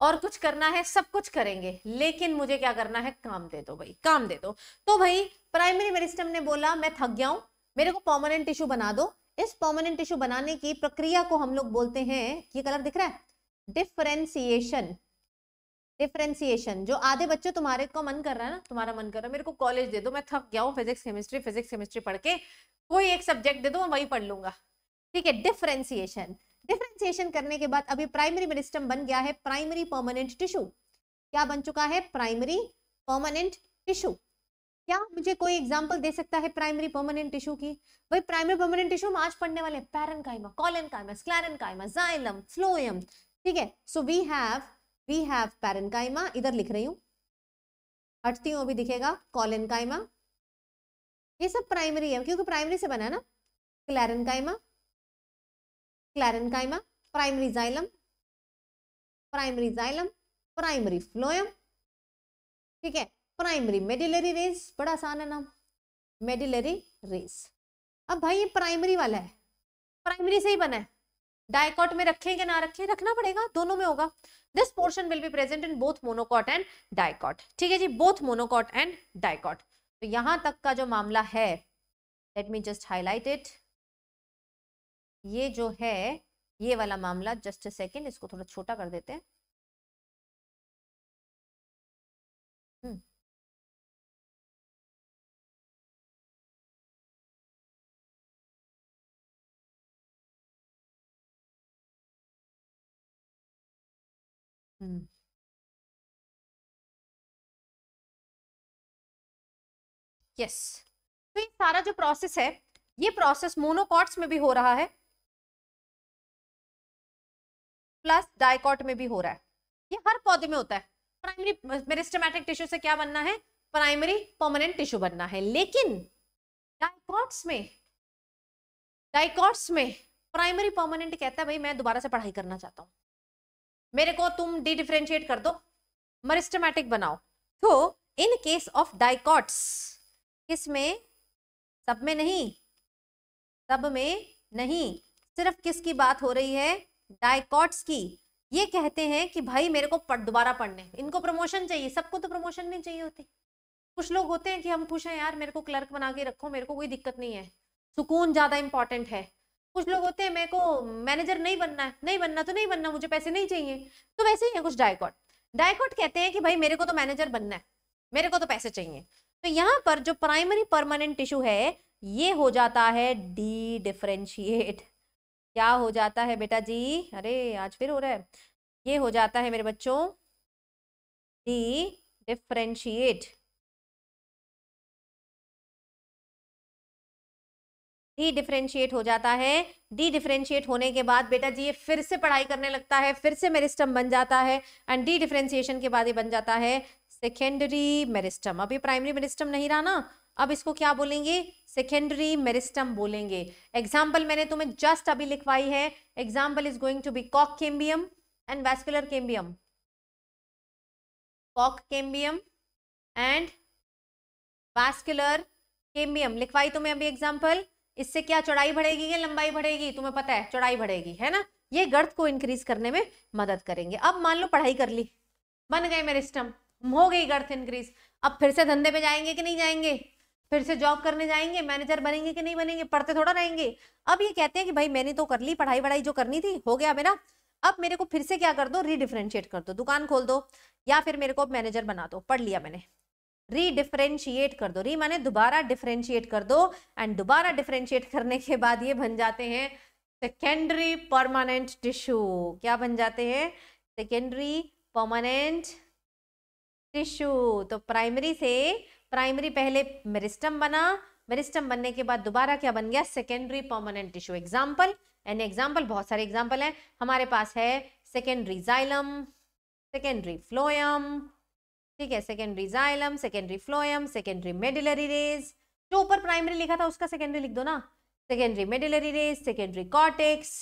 और कुछ करना है सब कुछ करेंगे लेकिन मुझे क्या करना है काम दे दो भाई काम दे दो तो भाई प्राइमरी मेरिस्टम ने बोला मैं थक गया हूं मेरे को परमानेंट टिश्यू बना दो इस पर्मानेंट टिश्यू बनाने की प्रक्रिया को हम लोग बोलते हैं ये कलर दिख रहा है डिफरेंसिएशन डिफरेंसिएशन जो आधे बच्चे तुम्हारे को मन कर रहा है ना तुम्हारा मन कर रहा है मेरे को कॉलेज दे दो मैं थक गया हूँ फिजिक्स केमिस्ट्री फिजिक्स केमिस्ट्री पढ़ के कोई एक सब्जेक्ट दे दो मैं वही पढ़ लूंगा ठीक है डिफरेंसिएशन डिफरेंसिएशन करने के बाद अभी प्राइमरी मेरिस्टम बन गया है प्राइमरी परमानेंट टिश्यू क्या बन चुका है प्राइमरी परमानेंट टिश्यू क्या मुझे कोई एग्जाम्पल दे सकता है प्राइमरी परमानेंट टिश्यू की भाई प्राइमरी परमानेंट टिश्यू हम आज पढ़ने वाले पैरन कायमा कॉलन कायमा स्लैरन कायमा जाइलम फ्लोयम ठीक है so we have we have parenchyma इधर लिख रही हूँ हटती हूँ अभी दिखेगा कॉलन कायमा ये सब प्राइमरी है क्योंकि प्राइमरी से बना है ना क्लैरन sclerenchyma sclerenchyma primary xylem primary xylem primary phloem ठीक है प्राइमरी मेडिलरी रेस बड़ा आसान है नाम मेडिलरी रेस अब भाई ये प्राइमरी वाला है प्राइमरी से ही बना है डायकॉट में रखें क्या ना रखें रखना पड़ेगा दोनों में होगा this portion will be present in both monocot and dicot ठीक है जी बोथ मोनोकॉट एंड डायकॉट तो यहां तक का जो मामला है let me just highlight it ये जो है ये वाला मामला जस्ट सेकेंड इसको थोड़ा छोटा कर देते हैं यस mm. तो ये सारा जो प्रोसेस है ये प्रोसेस मोनोकॉट्स में भी हो रहा है प्लस डायकॉट में भी हो रहा है ये हर पौधे में होता है प्राइमरी मेरिस्टमैटिक टिश्यू से क्या बनना है प्राइमरी परमानेंट टिश्यू बनना है लेकिन डायकॉट्स में डायकॉट्स में प्राइमरी परमानेंट कहता है भाई मैं दोबारा से पढ़ाई करना चाहता हूँ मेरे को तुम डी डिफ्रेंशिएट कर दो मरिस्टमैटिक बनाओ तो इन केस ऑफ डाइकॉट्स किस में सब में नहीं सब में नहीं सिर्फ किसकी बात हो रही है डाइकॉट्स की ये कहते हैं कि भाई मेरे को पढ़ दोबारा पढ़ने इनको प्रमोशन चाहिए सबको तो प्रमोशन नहीं चाहिए होती कुछ लोग होते हैं कि हम खुश हैं यार मेरे को क्लर्क बना के रखो मेरे को कोई दिक्कत नहीं है सुकून ज़्यादा इंपॉर्टेंट है कुछ लोग होते हैं मेरे को मैनेजर नहीं बनना है नहीं बनना तो नहीं बनना मुझे पैसे नहीं चाहिए तो वैसे ही है कुछ डायकॉट डायकॉट कहते हैं कि भाई मेरे को तो मैनेजर बनना है मेरे को तो पैसे चाहिए तो यहाँ पर जो प्राइमरी परमानेंट टिश्यू है ये हो जाता है डी डिफ्रेंशिएट क्या हो जाता है बेटा जी अरे आज फिर हो रहा है ये हो जाता है मेरे बच्चों डी डिफ्रेंशिएट डी डिफ्रेंशिएट हो जाता है डी डिफ्रेंशिएट होने के बाद बेटा जी ये फिर से पढ़ाई करने लगता है फिर से मेरिस्टम बन जाता है एंड डी डिफ्रेंशिएशन के बाद ये बन जाता है सेकेंडरी मेरिस्टम अब ये प्राइमरी मेरिस्टम नहीं रहा ना अब इसको क्या बोलेंगे सेकेंडरी मेरिस्टम बोलेंगे एग्जाम्पल मैंने तुम्हें जस्ट अभी लिखवाई है example is going to B Kock cambium and vascular cambium कॉक केम्बियम एंड वैस्कुलर केम्बियम लिखवाई तुम्हें अभी एग्जाम्पल इससे क्या चौड़ाई बढ़ेगी या लंबाई बढ़ेगी तुम्हें पता है चौड़ाई बढ़ेगी है ना ये गर्द को इंक्रीज करने में मदद करेंगे अब मान लो पढ़ाई कर ली बन गए मेरे स्टम हो गई गर्थ इंक्रीज अब फिर से धंधे पे जाएंगे कि नहीं जाएंगे फिर से जॉब करने जाएंगे मैनेजर बनेंगे कि नहीं बनेंगे पढ़ते थोड़ा रहेंगे अब ये कहते हैं कि भाई मैंने तो कर ली पढ़ाई वढ़ाई जो करनी थी हो गया मेरा अब मेरे को फिर से क्या कर दो रीडिफ्रेंशिएट कर दो दुकान खोल दो या फिर मेरे को मैनेजर बना दो पढ़ लिया मैंने रीडिफ्रेंशिएट कर दो री माने दोबारा डिफ्रेंशिएट कर दो एंड दोबारा डिफ्रेंशिएट करने के बाद ये बन जाते हैं सेकेंडरी परमानेंट टिश्यू क्या बन जाते हैं सेकेंडरी परमानेंट टिश्यू तो प्राइमरी से प्राइमरी पहले मेरिस्टम बना मेरिस्टम बनने के बाद दोबारा क्या बन गया secondary permanent tissue example an example बहुत सारे एग्जाम्पल हैं हमारे पास है सेकेंडरी जाइलम सेकेंडरी फ्लोयम ठीक है secondary xylem secondary phloem secondary medullary rays जो ऊपर प्राइमरी लिखा था उसका सेकेंडरी लिख दो ना secondary medullary rays secondary cortex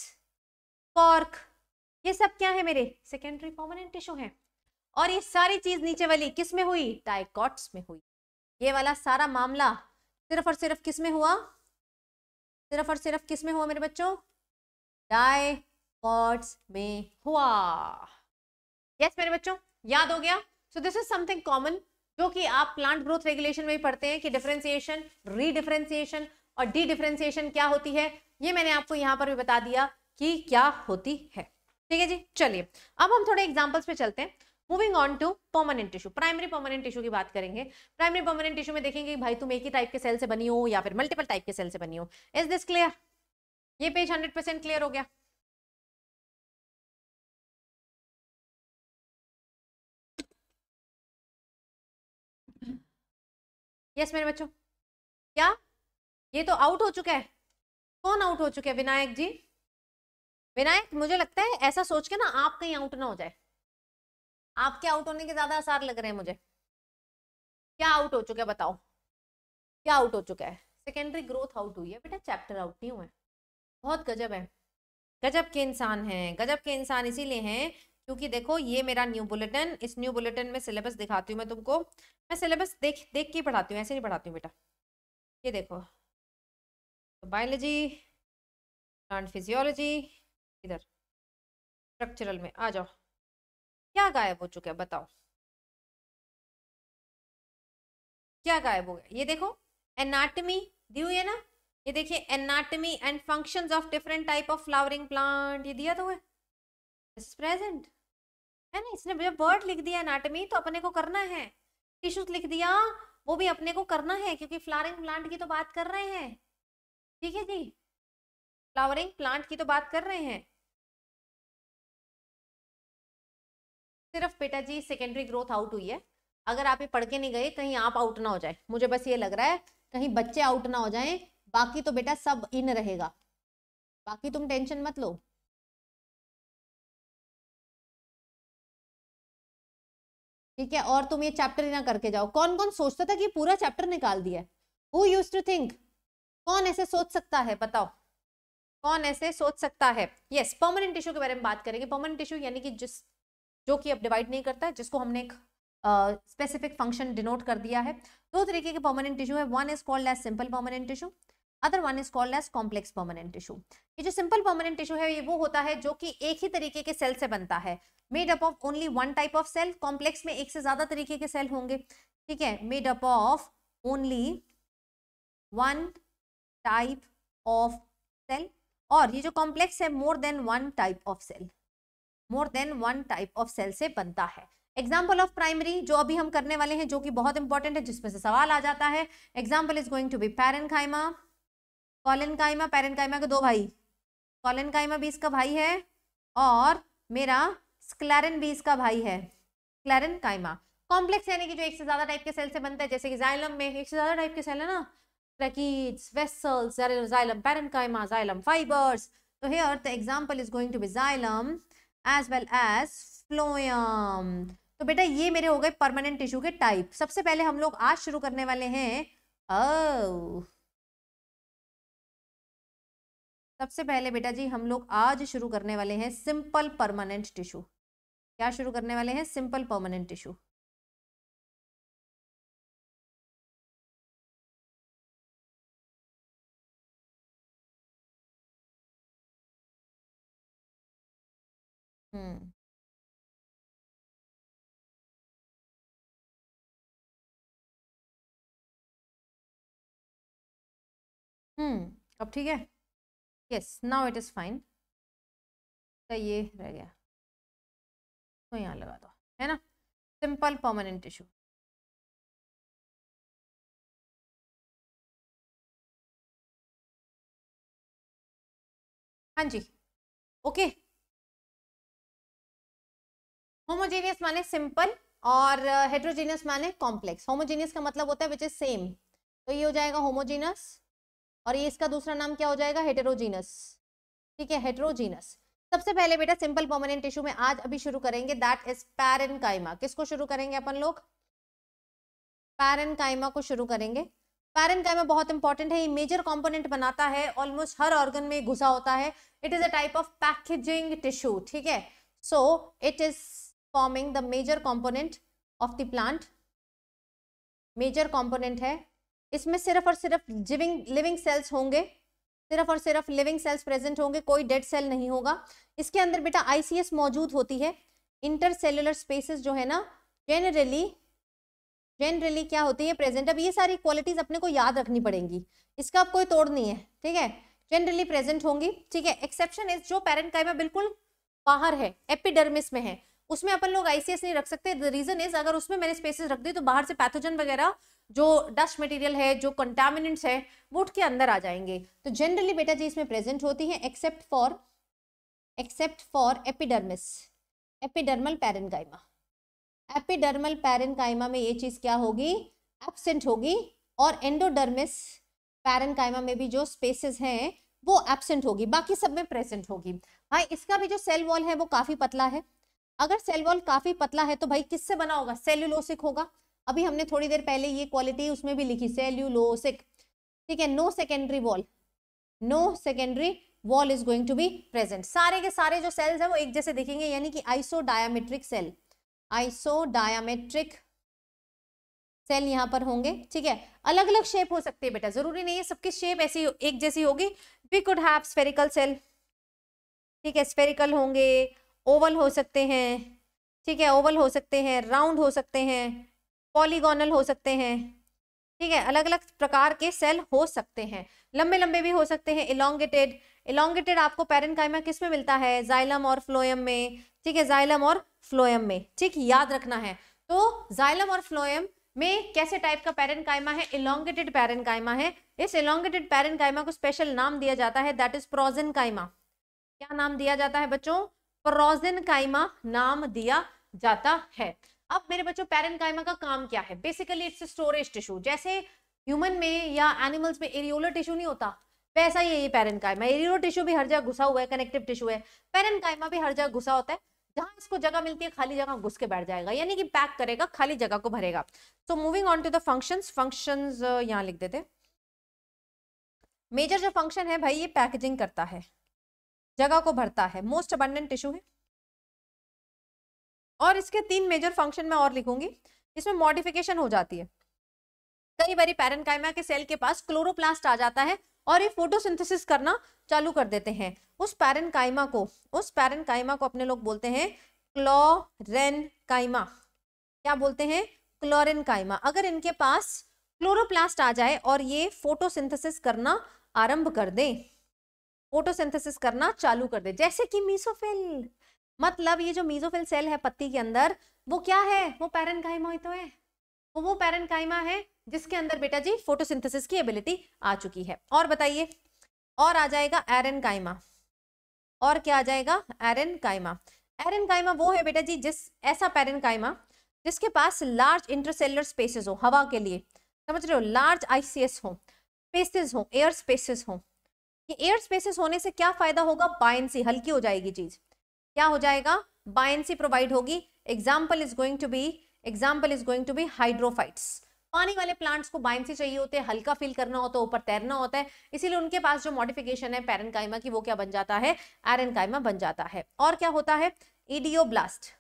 cork ये सब क्या है मेरे सेकेंडरी पर्मानेंट टिश्यू है और ये सारी चीज नीचे वाली किस में हुई डाइकॉट्स में हुई ये वाला सारा मामला सिर्फ और सिर्फ किस में हुआ सिर्फ और सिर्फ किस में हुआ मेरे बच्चों डाइकॉट्स में हुआ यस मेरे बच्चों याद हो गया so this is something common जो कि आप प्लांट ग्रोथ रेगुलेशन में पढ़ते हैं कि डिफरेंसिएशन रीडिफ्रेंसिएशन और डी डिफरेंसिएशन क्या होती है ये मैंने आपको यहाँ पर भी बता दिया कि क्या होती है ठीक है जी चलिए अब हम थोड़े एग्जाम्पल्स पे चलते हैं moving on to permanent tissue primary permanent tissue की बात करेंगे प्राइमरी परमानेंट टिश्यू में देखेंगे भाई तुम एक ही टाइप के सेल से बनी हो या फिर मल्टीपल टाइप के सेल से बनी हो इज दिस क्लियर ये पेज हंड्रेड परसेंट क्लियर हो गया यस मेरे बच्चों क्या ये तो आउट हो चुका है कौन आउट हो चुका है विनायक जी विनायक मुझे लगता है ऐसा सोच के ना आप कहीं आउट ना हो जाए आपके आउट होने के ज्यादा आसार लग रहे हैं मुझे क्या आउट हो चुका है बताओ क्या आउट हो चुका है सेकेंडरी ग्रोथ आउट हुई है बेटा चैप्टर आउट नहीं हुआ है बहुत गजब है गजब के इंसान हैं गजब के इंसान इसीलिए हैं क्योंकि देखो ये मेरा न्यू बुलेटिन इस न्यू बुलेटिन में सिलेबस दिखाती हूँ मैं तुमको मैं सिलेबस देख देख के पढ़ाती हूँ ऐसे नहीं पढ़ाती हूँ बेटा ये देखो तो बायोलॉजी प्लांट फिजियोलॉजी इधर स्ट्रक्चरल में आ जाओ क्या गायब हो चुका है बताओ क्या गायब हो गया ये देखो एनाटमी दी हुई है ना ये देखिए anatomy and functions of different type of flowering plant ये दिया तो है प्रेजेंट है ना इसने जब वर्ड लिख दिया एनाटमी तो अपने को करना है टिश्यूज लिख दिया वो भी अपने को करना है क्योंकि फ्लावरिंग प्लांट की तो बात कर रहे हैं ठीक है जी फ्लावरिंग प्लांट की तो बात कर रहे हैं सिर्फ बेटा जी सेकेंडरी ग्रोथ आउट हुई है अगर आप ये पढ़ के नहीं गए कहीं आप आउट ना हो जाए मुझे बस ये लग रहा है कहीं बच्चे आउट ना हो जाएं बाकी तो बेटा सब इन रहेगा बाकी तुम टेंशन मत लो ठीक है और तुम ये चैप्टर ही ना करके जाओ कौन कौन सोचता था कि पूरा चैप्टर निकाल दिया हु यूज टू थिंक कौन ऐसे सोच सकता है बताओ कौन ऐसे सोच सकता है यस परमानेंट टिश्यू के बारे में बात करेंगे परमानेंट टिश्यू यानी कि जिस जो कि अब डिवाइड नहीं करता है जिसको हमने एक स्पेसिफिक फंक्शन डिनोट कर दिया है दो तरीके के परमानेंट टिश्यू है one is called as simple permanent tissue other one is called as complex permanent tissue ये जो सिंपल परमानेंट टिश्यू है ये वो होता है जो कि एक ही तरीके के सेल से बनता है made up of only one type of cell complex में एक से ज्यादा तरीके के सेल होंगे ठीक है made up of only one type of cell और ये जो कॉम्प्लेक्स है more than one type of cell more than one type of cell से बनता है एग्जाम्पल ऑफ प्राइमरी जो अभी हम करने वाले हैं जो कि बहुत इंपॉर्टेंट है जिसमें से सवाल आ जाता है example is going to be parenchyma collenchyma parenchyma के दो भाई कॉलन कायमा भी इसका भाई है और मेरा स्क्लेरन भी इसका भाई है स्क्लेरन काइमा कॉम्प्लेक्स यानी कि जो एक से ज्यादा टाइप के सेल से बनता है जैसे कि जाइलम में एक से ज्यादा टाइप के सेल है ना tracheids, vessels, xylem parenchyma xylem fibres तो here the example is going to be xylem as well as phloem. तो बेटा ये मेरे हो गए परमानेंट टिश्यू के टाइप सबसे पहले हम लोग आज शुरू करने वाले हैं ओ oh। सबसे पहले बेटा जी हम लोग आज शुरू करने वाले हैं सिंपल परमानेंट टिश्यू क्या शुरू करने वाले हैं simple permanent tissue hmm hmm अब ठीक है yes now it is fine तो ये रह गया तो यहाँ लगा दो है ना सिंपल परमानेंट टिश्यू हाँ जी ओके होमोजेनियस माने सिंपल और हेट्रोजेनियस uh, माने कॉम्प्लेक्स होमोजेनियस का मतलब होता है विच इज सेम तो ये हो जाएगा होमोजेनस और ये इसका दूसरा नाम क्या हो जाएगा हेटेरोजीनस ठीक है हेटेरोजीनस सबसे पहले बेटा सिंपल परमानेंट टिश्यू में आज अभी शुरू करेंगे दैट इज पैरनकाइमा किसको शुरू करेंगे अपन लोग पैरनकाइमा को शुरू करेंगे पैरनकाइमा बहुत इंपॉर्टेंट है ये मेजर कंपोनेंट बनाता है ऑलमोस्ट हर ऑर्गन में घुसा होता है it is a type of packaging tissue ठीक है so it is forming the major component of the plant major component है इसमें सिर्फ और सिर्फ जिविंग लिविंग सेल्स होंगे सिर्फ और सिर्फ लिविंग सेल्स प्रेजेंट होंगे कोई डेड सेल नहीं होगा इसके अंदर बेटा आईसीएस मौजूद होती है इंटर सेलुलर स्पेसिस जो है ना जेनरली जेनरली क्या होती है प्रेजेंट अब ये सारी क्वालिटीज अपने को याद रखनी पड़ेंगी इसका अब कोई तोड़ नहीं है ठीक है जेनरली प्रेजेंट होंगी ठीक है एक्सेप्शन इज जो पेरेंट का बिल्कुल बाहर है एपिडर्मिस में है उसमें अपन लोग आईसीएस नहीं रख सकते द रीजन इज अगर उसमें मैंने स्पेसिस रख दी तो बाहर से पैथोजन वगैरह जो डस्ट मटेरियल है जो कंटामिनेंट्स है वो उठ के अंदर आ जाएंगे तो जनरली बेटा जी इसमें प्रेजेंट होती है except for except for epidermis epidermal parenchyma epidermal parenchyma में ये चीज़ क्या होगी एबसेंट होगी और एंडोडर्मिस पैरनकाइमा में भी जो स्पेसेस हैं वो एबसेंट होगी बाकी सब में प्रेजेंट होगी भाई इसका भी जो सेल वॉल है वो काफ़ी पतला है अगर सेल वॉल काफ़ी पतला है तो भाई किससे बना होगा सेल्यूलोसिक होगा अभी हमने थोड़ी देर पहले ये क्वालिटी उसमें भी लिखी सेल्यूलोसिक ठीक है no secondary wall no secondary wall is going to be present सारे के सारे जो सेल्स हैं वो एक जैसे दिखेंगे यानी कि isodiametric cell diametric cell यहाँ पर होंगे ठीक है अलग अलग शेप हो सकती है बेटा जरूरी नहीं है सबकी शेप ऐसी एक जैसी होगी we could have spherical cell ठीक है स्फेरिकल होंगे ओवल हो सकते हैं ठीक है ओवल हो सकते हैं राउंड हो सकते हैं पॉलीगोनल हो सकते हैं ठीक है अलग अलग प्रकार के सेल हो सकते हैं लंबे लंबे भी हो सकते हैं इलांगेटेड इलांगेटेड आपको पेरेनकाइमा किस में मिलता है जाइलम और फ्लोयम में ठीक है जाइलम और फ्लोयम में ठीक याद रखना है तो जाइलम और फ्लोएम में कैसे टाइप का कायमा है इलांगेटेड पेरन कायमा है इस इलोंगेटेड कायमा को स्पेशल नाम दिया जाता है दैट इज प्रोजन कायमा क्या नाम दिया जाता है बच्चों प्रोजन कायमा नाम दिया जाता है अब मेरे बच्चों पैरेनकाइमा का काम क्या है बेसिकली इट्स स्टोरेज टिश्यू जैसे ह्यूमन में या एनिमल्स में एरियोलर टिश्यू नहीं होता वैसा ही है ये कायमा एरियोलर टिश्यू भी हर जगह घुसा हुआ है कनेक्टिव टिश्यू है पैरेनकाइमा भी हर जगह घुसा होता है जहां इसको जगह मिलती है खाली जगह घुस के बैठ जाएगा यानी कि पैक करेगा खाली जगह को भरेगा so moving on to the function function यहाँ लिख देते मेजर जो फंक्शन है भाई ये पैकेजिंग करता है जगह को भरता है मोस्ट अबंडन टिश्यू है और इसके तीन मेजर फंक्शन में और लिखूंगी इसमें मॉडिफिकेशन हो जाती है कई बार पैरनकाइमा के सेल के पास क्लोरोप्लास्ट आ जाता है और ये फोटोसिंथेसिस करना चालू कर देते हैं उस पैरनकाइमा को उस पैरनकाइमा को अपने लोग बोलते हैं क्लोरेनकाइमा क्या बोलते हैं क्लोरेनकाइमा अगर इनके पास क्लोरोप्लास्ट आ जाए और ये फोटोसिंथेसिस करना आरंभ कर दे फोटोसिंथेसिस करना चालू कर दे जैसे कि मीसोफिल मतलब ये जो मीजोफिल सेल है पत्ती के अंदर वो क्या है वो पैरन कायमा तो है वो वो पैरन कायमा है जिसके अंदर बेटा जी फोटोसिंथेसिस की एबिलिटी आ चुकी है और बताइए और आ जाएगा एरन कायमा और क्या आ जाएगा एरन कायमा एरन कायमा वो है बेटा जी जिस ऐसा पैरन कायमा जिसके पास लार्ज इंटरसेलर स्पेसेस हो हवा के लिए समझ रहे हो लार्ज आईसीएस हो स्पेसेस हो एयर स्पेसेस हो ये एयर स्पेसेस होने से क्या फायदा होगा सी हल्की हो जाएगी चीज़ क्या हो जाएगा बायसी प्रोवाइड होगी example is going to be example is going to be hydrophytes पानी वाले प्लांट्स को बायंसी चाहिए होते हैं हल्का फील करना होता है ऊपर तैरना होता है इसीलिए उनके पास जो मॉडिफिकेशन है पेरनकाइमा की वो क्या बन जाता है एरनकाइमा बन जाता है और क्या होता है ईडियोब्लास्ट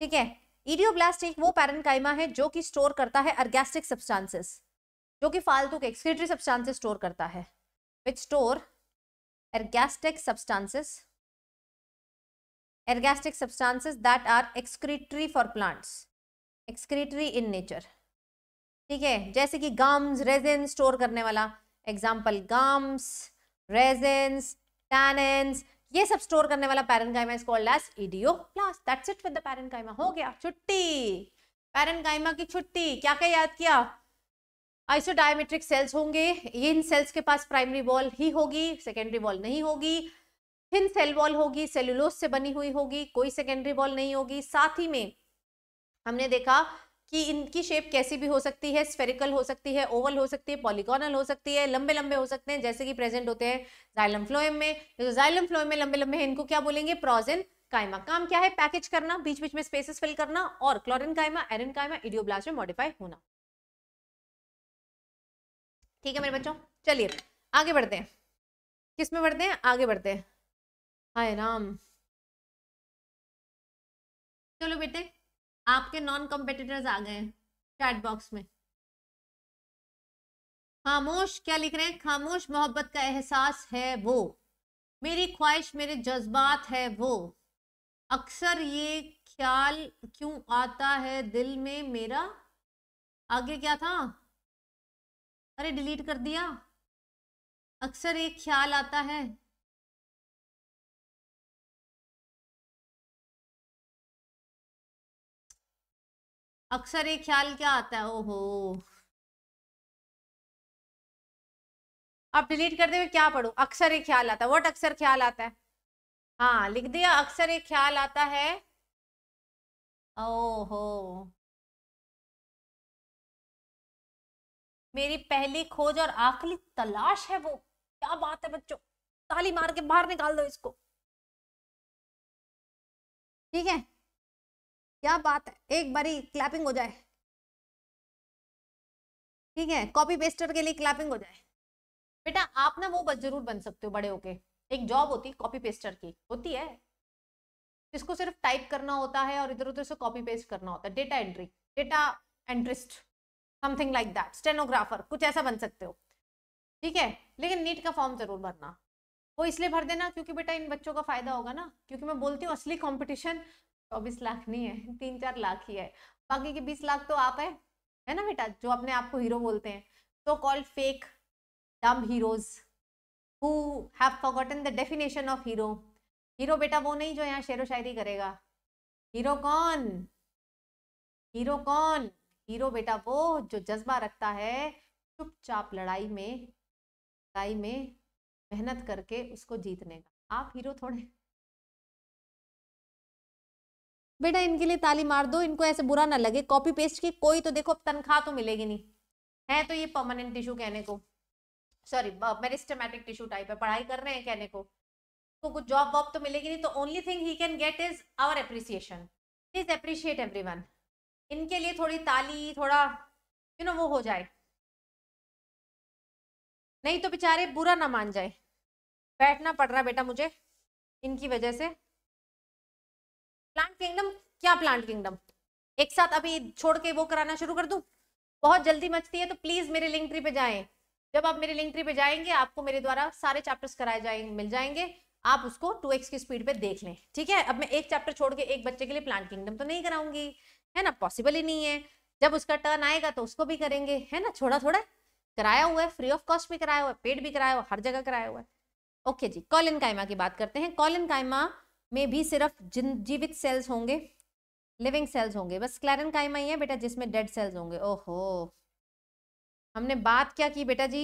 ठीक है ईडियोब्लास्ट एक वो पेरनकाइमा है जो कि स्टोर करता है अर्गेस्टिक सब्सटांसेस जो कि फालतू के एक्सक्रीटरी सब्सटांसेस स्टोर करता है which store ergastic substances ergastic substances that are excretory for plants excretory in nature ठीक है जैसे कि गम्स रेजिन स्टोर करने वाला एग्जाम्पल गम्स रेजिन्स टैनेंस ये सब स्टोर करने वाला parenchyma is called as idioblast that's it with the parenchyma हो गया छुट्टी पैरेनकाइमा की छुट्टी क्या क्या याद किया आइसोडायमेट्रिक सेल्स होंगे इन सेल्स के पास प्राइमरी वॉल ही होगी सेकेंडरी वॉल नहीं होगी थिन सेल वॉल होगी सेलुलोज से बनी हुई होगी कोई सेकेंडरी वॉल नहीं होगी साथ ही में हमने देखा कि इनकी शेप कैसी भी हो सकती है स्फेरिकल हो सकती है ओवल हो सकती है पॉलीगोनल हो सकती है लंबे लंबे हो सकते हैं जैसे कि प्रेजेंट होते हैं जाइलम फ्लोएम में तो जाइलम फ्लोएम में लंबे लंबे हैं इनको क्या बोलेंगे प्रोजेन कायमा काम क्या है पैकेज करना बीच बीच में स्पेसेस फिल करना और क्लोरिन कायमा एरन कायमा इडियोब्लास्ट में मॉडिफाई होना ठीक है मेरे बच्चों चलिए आगे बढ़ते हैं किस में बढ़ते हैं आगे बढ़ते हैं हाय राम चलो बेटे आपके नॉन कॉम्पिटिटर्स आ गए चैट बॉक्स में खामोश क्या लिख रहे हैं खामोश मोहब्बत का एहसास है वो मेरी ख्वाहिश मेरे जज्बात है वो अक्सर ये ख्याल क्यों आता है दिल में मेरा आगे क्या था अरे डिलीट कर दिया अक्सर ये ख्याल आता है अक्सर ये ख्याल क्या आता है ओहो आप डिलीट करते हुए क्या पढ़ू अक्सर एक ख्याल आता है वट अक्सर ख्याल आता है हाँ लिख दिया अक्सर एक ख्याल आता है ओहो मेरी पहली खोज और आखिरी तलाश है वो क्या बात है बच्चों ताली मार के बाहर निकाल दो इसको ठीक है क्या बात है एक बारी क्लैपिंग हो जाए ठीक है कॉपी पेस्टर के लिए क्लैपिंग हो जाए बेटा आप ना वो बस जरूर बन सकते हो बड़े होके एक जॉब होती कॉपी पेस्टर की होती है इसको सिर्फ टाइप करना होता है और इधर उधर से कॉपी पेस्ट करना होता है data entry data entrist something like that stenographer कुछ ऐसा बन सकते हो ठीक है लेकिन नीट का फॉर्म जरूर भरना वो इसलिए भर देना क्योंकि बेटा इन बच्चों का फायदा होगा ना क्योंकि मैं बोलती हूँ असली कंपटीशन चौबीस लाख नहीं है [LAUGHS] तीन चार लाख ही है बाकी के बीस लाख तो आप है है ना बेटा जो अपने आप को हीरो बोलते हैं so called fake dumb heroes who have forgotten the definition of hero hero बेटा वो नहीं जो यहाँ शेर शायरी करेगा हीरो कौन हीरो कौन हीरो बेटा वो जो जज्बा रखता है चुपचाप लड़ाई में लड़ाई में मेहनत करके उसको जीतने का आप हीरो थोड़े बेटा इनके लिए ताली मार दो इनको ऐसे बुरा ना लगे कॉपी पेस्ट की कोई तो देखो तनख्वाह तो मिलेगी नहीं है तो ये परमानेंट टिश्यू कहने को सॉरी मेरिस्टमेटिक टिश्यू टाइप है पढ़ाई कर रहे हैं कहने को तो कुछ जॉब वॉब तो मिलेगी नहीं तो only thing he can get is our appreciation please appreciate every इनके लिए थोड़ी ताली थोड़ा यू नो वो हो जाए नहीं तो बेचारे बुरा ना मान जाए बैठना पड़ रहा बेटा मुझे इनकी वजह से प्लांट किंगडम क्या प्लांट किंगडम एक साथ अभी छोड़ के वो कराना शुरू कर दूं बहुत जल्दी मचती है तो प्लीज मेरे लिंक ट्री पे जाएं जब आप मेरे लिंक ट्री पे जाएंगे आपको मेरे द्वारा सारे चैप्टर्स कराए जाएंगे मिल जाएंगे आप उसको टू की स्पीड पे देख लें ठीक है अब मैं एक चैप्टर छोड़ के एक बच्चे के लिए प्लांट किंगडम तो नहीं कराऊंगी है ना पॉसिबल ही नहीं है जब उसका टर्न आएगा तो उसको भी करेंगे है ना थोड़ा थोड़ा कराया हुआ है फ्री ऑफ कॉस्ट भी कराया हुआ है पेड भी कराया हुआ हर जगह कराया हुआ है ओके जी कॉलिन कायमा की बात करते हैं कॉलिन कायमा మే బి సిరఫ్ జీవిత్ సెల్స్ హోంగే లివింగ్ సెల్స్ హోంగే బస్ క్లరెన్ కైమైయ హై బేటా జਿਸమే డెడ్ సెల్స్ హోంగే ఓ హో हमने बात क्या की बेटा जी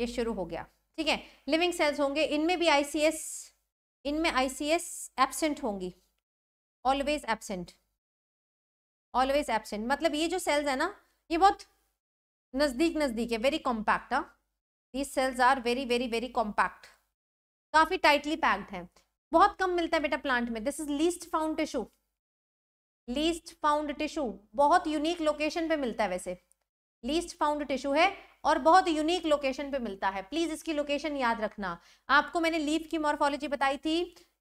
ये शुरू हो गया ठीक है లివింగ్ సెల్స్ హోంగే ఇన్మే బి ఐసిఎస్ ఇన్మే ఐసిఎస్ అబ్సెంట్ హోంగి always absent always absent matlab ye jo cells hai na ye bahut nazdeek nazdeek hai very compact these cells are very very very compact काफ़ी टाइटली पैक्ड है बहुत कम मिलता है बेटा प्लांट में this is least found tissue least found tissue बहुत unique location पे मिलता है वैसे लीस्ट फाउंड टिश्यू है और बहुत यूनिक लोकेशन पे मिलता है प्लीज इसकी लोकेशन याद रखना आपको मैंने लीफ की मॉर्फोलॉजी बताई थी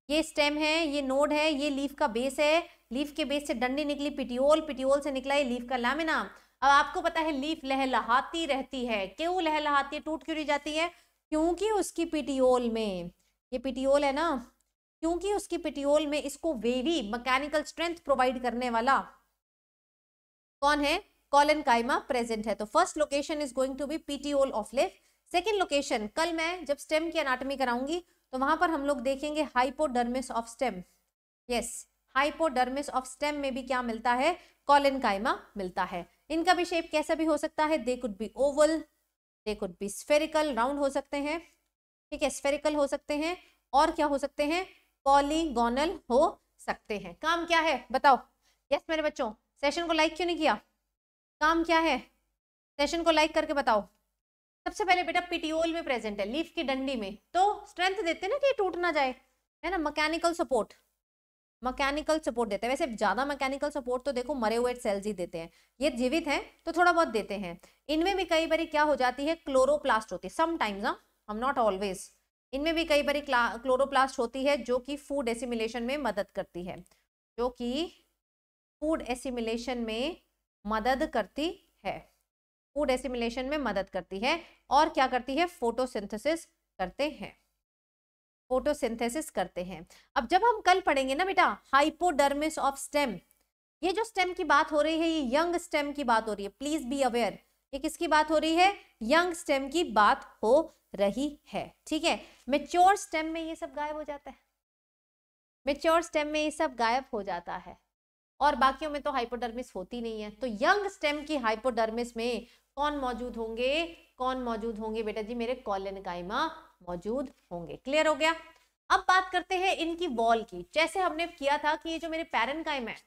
ये स्टेम है ये नोड है ये लीफ का बेस है लीफ के बेस से डंडी निकली पिटियोल पिटियोल से निकला ये लीफ का लामिना अब आपको पता है लीफ लहलहाती रहती है क्यों लहलहाती है टूट क्यों नहीं जाती है क्योंकि उसकी पिटियोल में ये पिटियोल है ना क्योंकि उसकी पिटियोल में इसको वेवी मैकेनिकल स्ट्रेंथ प्रोवाइड करने वाला कौन है कॉलन कायमा प्रेजेंट है तो first location is going to be petiole of leaf second location कल मैं जब स्टेम की एनाटमी कराऊंगी तो वहां पर हम लोग देखेंगे hypodermis of stem yes hypodermis of stem में भी क्या मिलता है कॉलन कायमा मिलता है इनका भी शेप कैसा भी हो सकता है they could be oval they could be spherical round हो सकते हैं ठीक है स्फेरिकल हो सकते हैं और क्या हो सकते हैं पॉलीगोनल हो सकते हैं काम क्या है बताओ यस मेरे बच्चों सेशन को लाइक क्यों नहीं किया काम क्या है सेशन को लाइक करके बताओ सबसे पहले बेटा पिटियोल में प्रेजेंट है लीफ की डंडी में तो स्ट्रेंथ देते ना कि टूट ना जाए है ना मैकेनिकल सपोर्ट मैकेनिकल सपोर्ट देते हैं वैसे ज्यादा मैकेनिकल सपोर्ट तो देखो मरे हुए सेल्स ही देते हैं ये जीवित हैं तो थोड़ा बहुत देते हैं इनमें भी कई बार क्या हो जाती है क्लोरोप्लास्ट होती है समटाइम्स हाँ, हम नॉट ऑलवेज इनमें भी कई बार क्लोरोप्लास्ट होती है जो कि फूड एसिमिलेशन में मदद करती है जो कि फूड एसिमिलेशन में मदद करती है फूड एसिमिलेशन में मदद करती है और क्या करती है फोटोसिंथेसिस करते हैं फोटोसिंथेसिस करते हैं अब जब हम कल पढ़ेंगे ना बेटा हाइपोडर्मिस ऑफ स्टेम ये जो स्टेम की बात हो रही है ये यंग स्टेम की बात हो रही है प्लीज बी अवेयर ये किसकी बात हो रही है यंग स्टेम की बात हो रही है ठीक है मेच्योर स्टेम में ये सब गायब हो जाता है मेच्योर स्टेम में ये सब गायब हो जाता है और बाकियों में तो हाइपोडर्मिस होती नहीं है तो यंग स्टेम की हाइपोडर्मिस में कौन मौजूद होंगे कौन मौजूद होंगे बेटा जी मेरे कॉलन मौजूद होंगे क्लियर हो गया अब बात करते हैं इनकी वॉल की जैसे हमने किया था कि ये जो मेरे पैरन कायमा है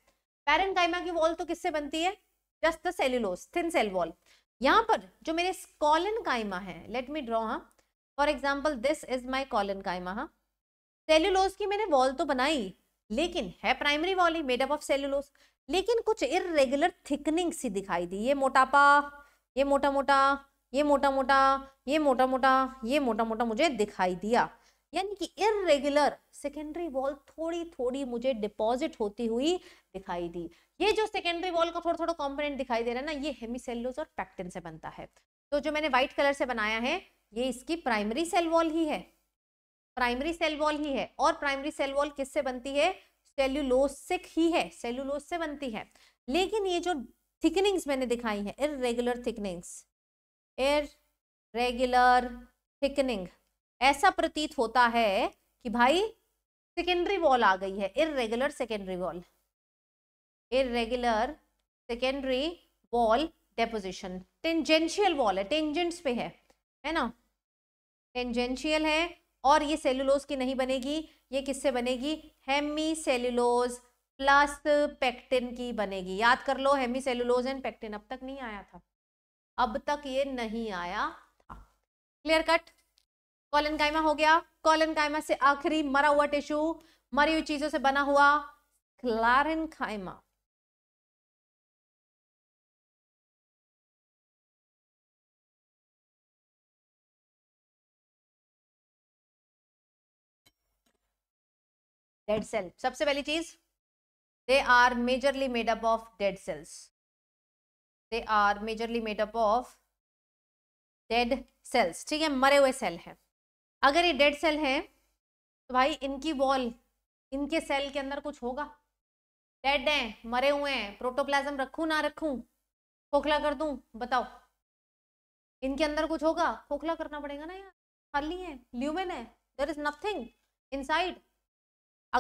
पैरन कायमा की वॉल तो किससे बनती है just the cellulose thin cell wall यहाँ पर जो मेरे कॉलन कायमा है लेट मी ड्रॉ हाँ for example this is my collenchyma हाँ सेल्यूलोज की मैंने वॉल तो बनाई लेकिन है प्राइमरी वॉल ही मेडअप ऑफ सेल्यूलोज लेकिन कुछ इरेगुलर थिकनिंग सी दिखाई दी ये मोटापा ये मोटा मोटा ये मोटा मोटा ये मोटा मोटा ये मोटा मोटा मुझे दिखाई दिया यानी कि इरेगुलर सेकेंडरी वॉल थोड़ी थोड़ी मुझे डिपॉजिट होती हुई दिखाई दी ये जो सेकेंडरी वॉल का थोड़ा थोड़ा कॉम्पोनेंट दिखाई दे रहा है ना ये हेमिसेलोज और पैक्टिन से बनता है तो जो मैंने व्हाइट कलर से बनाया है ये इसकी प्राइमरी सेल वॉल ही है प्राइमरी सेल वॉल ही है और प्राइमरी सेल वॉल किससे बनती है सेल्यूलोसिक ही है सेल्यूलोज से बनती है लेकिन ये जो थिकनिंग्स मैंने दिखाई है इरेगुलर थिकनिंग्स रेगुलर थिकनिंग ऐसा प्रतीत होता है कि भाई सेकेंडरी वॉल आ गई है irregular secondary wall irregular secondary wall deposition tangential wall है टेंजेंट्स पे है है ना टेंजेंशियल है और ये सेलुलोज की नहीं बनेगी ये किससे बनेगी हेमी सेलुलोज प्लस पेक्टिन की बनेगी याद कर लो हेमी सेलुलोज एंड पेक्टिन अब तक नहीं आया था अब तक ये नहीं आया था क्लियर कट कॉलन कायमा हो गया कॉलन कायमा से आखिरी मरा हुआ टिश्यू मरी हुई चीजों से बना हुआ क्लारिन खाइमा डेड सेल सबसे पहली चीज they are majorly made up of dead cells they are majorly made up of dead cells ठीक है मरे हुए सेल हैं अगर ये डेड सेल हैं तो भाई इनकी वॉल इनके सेल के अंदर कुछ होगा डेड हैं मरे हुए हैं प्रोटोप्लाज्म रखूं ना रखूं खोखला कर दूं बताओ इनके अंदर कुछ होगा खोखला करना पड़ेगा ना यार खाली है ल्यूमेन है देर इज नथिंग इनसाइड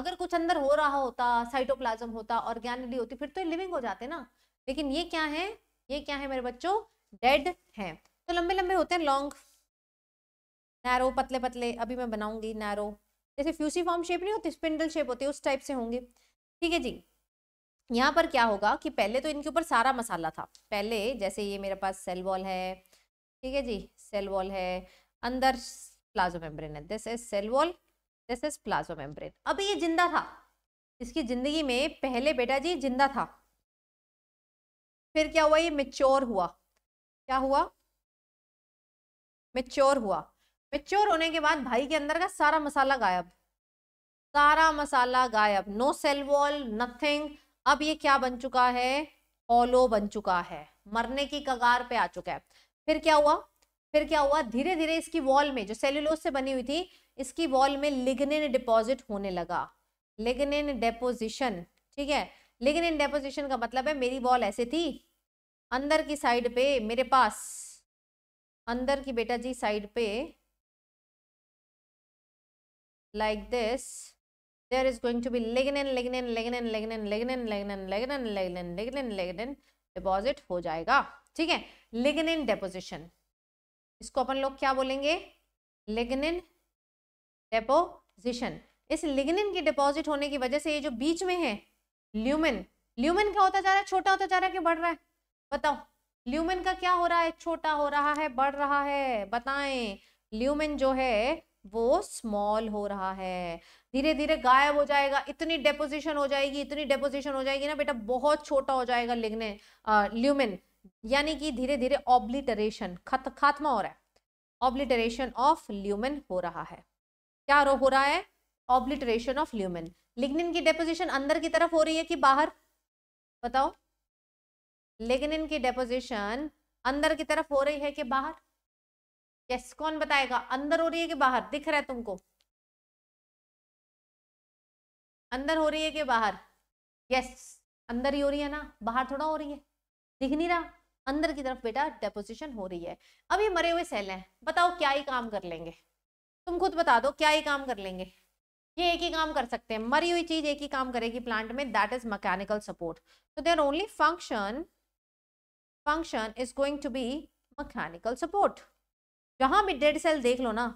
अगर कुछ अंदर हो रहा होता साइटोप्लाज्म होता ऑर्गेनली होती फिर तो लिविंग हो जाते ना लेकिन ये क्या है ये क्या है मेरे बच्चों डेड है तो लंबे लंबे होते हैं लॉन्ग नैरो पतले पतले अभी मैं बनाऊंगी नैरो जैसे फ्यूसी फॉर्म शेप नहीं होती स्पिंडल शेप होती है उस टाइप से होंगे ठीक है जी यहाँ पर क्या होगा कि पहले तो इनके ऊपर सारा मसाला था पहले जैसे ये मेरे पास सेल वॉल है ठीक है जी सेल वॉल है अंदर प्लाजो मेम्ब्रेन है this is cell wall this is plasma membrane अभी ये जिंदा था इसकी जिंदगी में पहले बेटा जी जिंदा था फिर क्या हुआ ये मेच्योर हुआ क्या हुआ मेच्योर हुआ मेच्योर होने के बाद भाई के अंदर का सारा मसाला गायब सारा मसाला गायब नो सेल वॉल नथिंग अब ये क्या बन चुका है ओलो बन चुका है मरने की कगार पे आ चुका है फिर क्या हुआ फिर क्या हुआ धीरे धीरे इसकी वॉल में जो सेल्यूलोज से बनी हुई थी इसकी वॉल में लिग्निन डिपॉजिट होने लगा लिग्निन डेपोजिशन ठीक है लेकिन इन डेपोजिशन का मतलब है मेरी बॉल ऐसे थी अंदर की साइड पे मेरे पास अंदर की बेटा जी साइड पे like this there is going to be lignin lignin lignin lignin lignin lignin lignin lignin lignin lignin deposit हो जाएगा ठीक है लिग्निन डेपोजिशन इसको अपन लोग क्या बोलेंगे लिग्निन डेपोजिशन इस लिग्निन की डिपॉजिट होने की वजह से ये जो बीच में है ल्यूमेन ल्यूमेन क्या होता जा रहा है छोटा होता जा रहा है कि बढ़ रहा है बताओ ल्यूमेन का क्या हो रहा है छोटा हो रहा है बढ़ रहा है बताएं ल्यूमेन जो है वो स्मॉल हो रहा है धीरे धीरे गायब हो जाएगा इतनी डेपोजिशन हो जाएगी इतनी डेपोजिशन हो जाएगी ना बेटा बहुत छोटा हो जाएगा लिखने ल्यूमेन यानी कि धीरे धीरे ऑब्लिटरेशन खत खात्मा हो रहा है ऑब्लिटरेशन ऑफ ल्यूमेन हो रहा है क्या हो रहा है ऑब्लिटरेशन ऑफ ल्यूमेन लिग्निन की डेपोजिशन अंदर की तरफ हो रही है कि बाहर बताओ लिग्निन की डेपोजिशन अंदर की तरफ हो रही है कि बाहर यस कौन बताएगा अंदर हो रही है कि बाहर दिख रहा है तुमको अंदर हो रही है कि बाहर यस अंदर ही हो रही है ना बाहर थोड़ा हो रही है दिख नहीं रहा अंदर की तरफ बेटा डेपोजिशन हो रही है अब ये मरे हुए सेल हैं बताओ क्या ही काम कर लेंगे तुम खुद बता दो क्या ही काम कर लेंगे ये एक ही काम कर सकते हैं मरी हुई चीज एक ही काम करेगी प्लांट में that is mechanical support so their only function function is going to be mechanical support जहां भी डेड सेल देख लो ना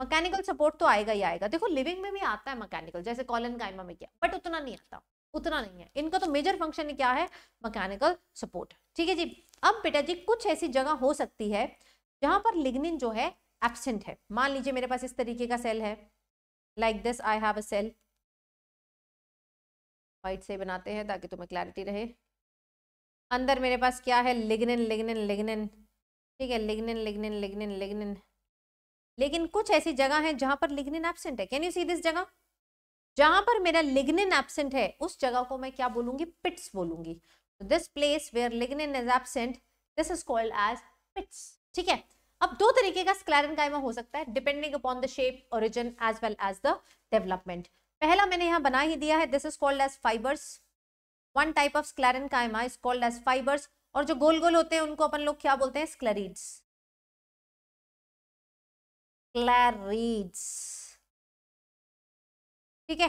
मैकेनिकल सपोर्ट तो आएगा ही आएगा देखो लिविंग में भी आता है मैकेनिकल जैसे कॉलन गाइमा में किया बट उतना नहीं आता उतना नहीं है इनका तो मेजर फंक्शन क्या है मैकेनिकल सपोर्ट ठीक है जी अब बेटा जी कुछ ऐसी जगह हो सकती है जहां पर लिग्निन जो है एबसेंट है मान लीजिए मेरे पास इस तरीके का सेल है like this I have a cell white से बनाते हैं ताकि तुम्हें क्लैरिटी रहे अंदर मेरे पास क्या है लिग्निन लिग्निन लिग्निन ठीक है लिग्निन लिग्निन लिग्निन लिग्निन लेकिन कुछ ऐसी जगह है जहां पर लिग्निन एबसेंट है कैन यू सी दिस जगह जहां पर मेरा लिग्निन एबसेंट है उस जगह को मैं क्या बोलूंगी पिट्स बोलूंगी this place where lignin is absent this is called as pits ठीक है अब दो तरीके का कायमा हो सकता है depending upon the shape origin as well as the development पहला मैंने यहाँ बना ही दिया है this is called as fibres one type of sclerenchyma is called as fibres और जो गोल गोल होते हैं उनको अपन लोग क्या बोलते हैं स्क्लेरिड्स क्लैरिड्स ठीक है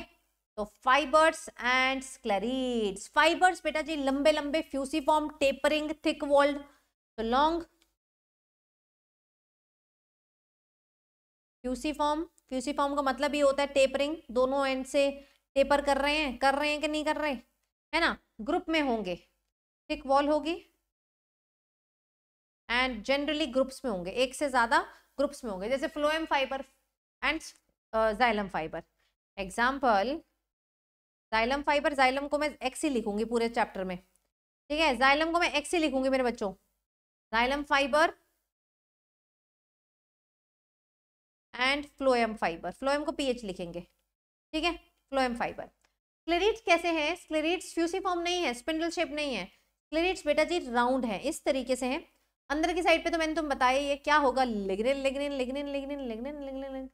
तो फाइबर्स एंड स्क्लेरिड्स फाइबर्स बेटा जी लंबे लंबे फ्यूसीफॉर्म टेपरिंग थिक वॉल्ड तो लॉन्ग फ्यूसीफॉर्म फ्यूसीफॉर्म का मतलब ये होता है टेपरिंग दोनों एंड से टेपर कर रहे हैं कर रहे हैं कि नहीं कर रहे है ना ग्रुप में होंगे थिक वॉल होगी एंड जनरली ग्रुप्स में होंगे एक से ज्यादा ग्रुप्स में होंगे जैसे phloem fibre and xylem fibre example xylem fibre xylem को मैं एक्स ही लिखूंगी पूरे चैप्टर में ठीक है जाइलम को मैं एक्स ही लिखूंगी मेरे बच्चों xylem fibre and phloem fibre phloem को पीएच लिखेंगे ठीक है फ्लोएम फाइबर स्क्लेरिट्स कैसे हैं स्क्लेरिट्स फ्यूसीफॉर्म नहीं है स्पिंडल शेप नहीं है स्क्लेरिट्स बेटा जी राउंड है इस तरीके से है अंदर की साइड पे तो मैंने तुम बताया ये क्या होगा लिग्रिन लिग्रिन लिग्रिन लिग्रिन लिग्रिन लिग्रिन